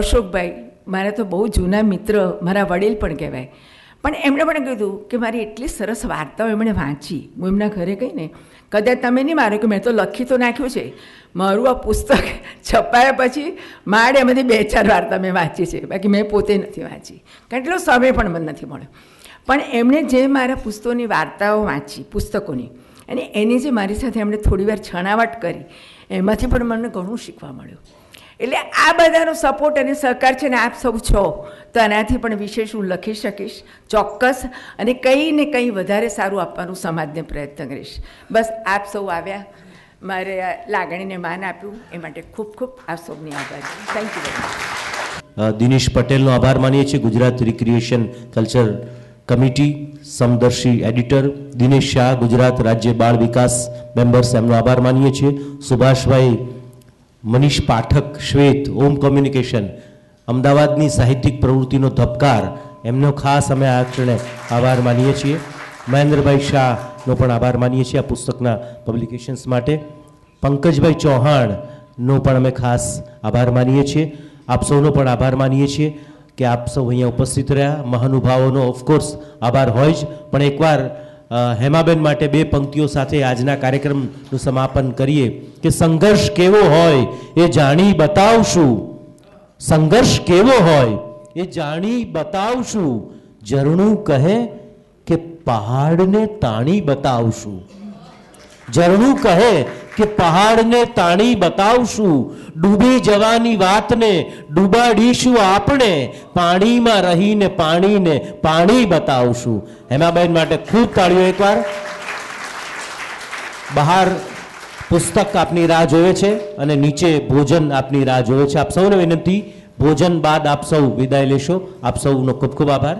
અશોકભાઈ મારા તો બહુ જૂના મિત્ર મારા વડીલ પણ કહેવાય પણ એમણે પણ કીધું કે મારી એટલી સરસ વાર્તાઓ એમણે વાંચી હું એમના ઘરે ગઈ ને કદાચ તમે નહીં માનો કે મેં તો લખી તો નાખ્યું છે મારું આ પુસ્તક છપાયા પછી મારે એમાંથી બે ચાર વાર્તા મેં વાંચી છે બાકી મેં પોતે નથી વાંચી કારણ કેટલો સમય પણ મને નથી મળ્યો પણ એમણે જે મારા પુસ્તકોની વાર્તાઓ વાંચી પુસ્તકોની અને એની જે મારી સાથે એમણે થોડીવાર છણાવટ કરી એમાંથી પણ મને ઘણું શીખવા મળ્યું એટલે આ બધાનો સપોર્ટ અને સહકાર છે ને આપ સૌ છો તો આનાથી પણ વિશેષ હું લખી શકીશ ચોક્કસ અને કંઈ ને કંઈ વધારે સારું આપવાનું સમાજને પ્રયત્ન કરીશ બસ આપ સૌ આવ્યા મારે લાગણીને માન આપ્યું એ માટે ખૂબ ખૂબ આપ સૌની આભાર થેન્ક
યુ દિનેશ પટેલનો આભાર માનીએ છીએ Gujarat recreation culture committee Samdarshi editor Dinesh Shah Gujarat રાજ્ય બાળ વિકાસ મેમ્બર્સ એમનો આભાર માનીએ છીએ સુભાષભાઈ મનીષ પાઠક શ્વેત ઓમ કોમ્યુનિકેશન અમદાવાદની સાહિત્યિક પ્રવૃત્તિનો ધબકાર એમનો ખાસ અમે આ ક્ષણે આભાર માનીએ છીએ મહેન્દ્રભાઈ શાહનો પણ આભાર માનીએ છીએ આ પુસ્તકના પબ્લિકેશન્સ માટે પંકજભાઈ ચૌહાણનો પણ અમે ખાસ આભાર માનીએ છીએ આપ સૌનો પણ આભાર માનીએ છીએ કે આપ સૌ અહીંયા ઉપસ્થિત રહ્યા મહાનુભાવોનો ઓફકોર્સ આભાર હોય જ પણ એકવાર હેમાબેન માટે બે પંક્તિઓ સાથે આજના કાર્યક્રમનું સમાપન કરીએ કે સંઘર્ષ કેવો હોય એ જાણી બતાવશું સંઘર્ષ કેવો હોય એ જાણી બતાવશું ઝરણું કહે કે પહાડને તાણી બતાવશું ઝરણું કહે કે પહાડને તાણી બતાવશું ડૂબી જવાની વાતને ડૂબાડીશું આપણે પાણીમાં રહીને પાણીને પાણી બતાવશું હેમાબેન માટે ખૂબ તાળીઓ એકવાર બહાર પુસ્તક આપની રાહ જોવે છે અને નીચે ભોજન આપની રાહ જોવે છે આપ સૌને વિનંતી ભોજન બાદ આપ સૌ વિદાય લેશો આપ સૌનો ખૂબ ખૂબ આભાર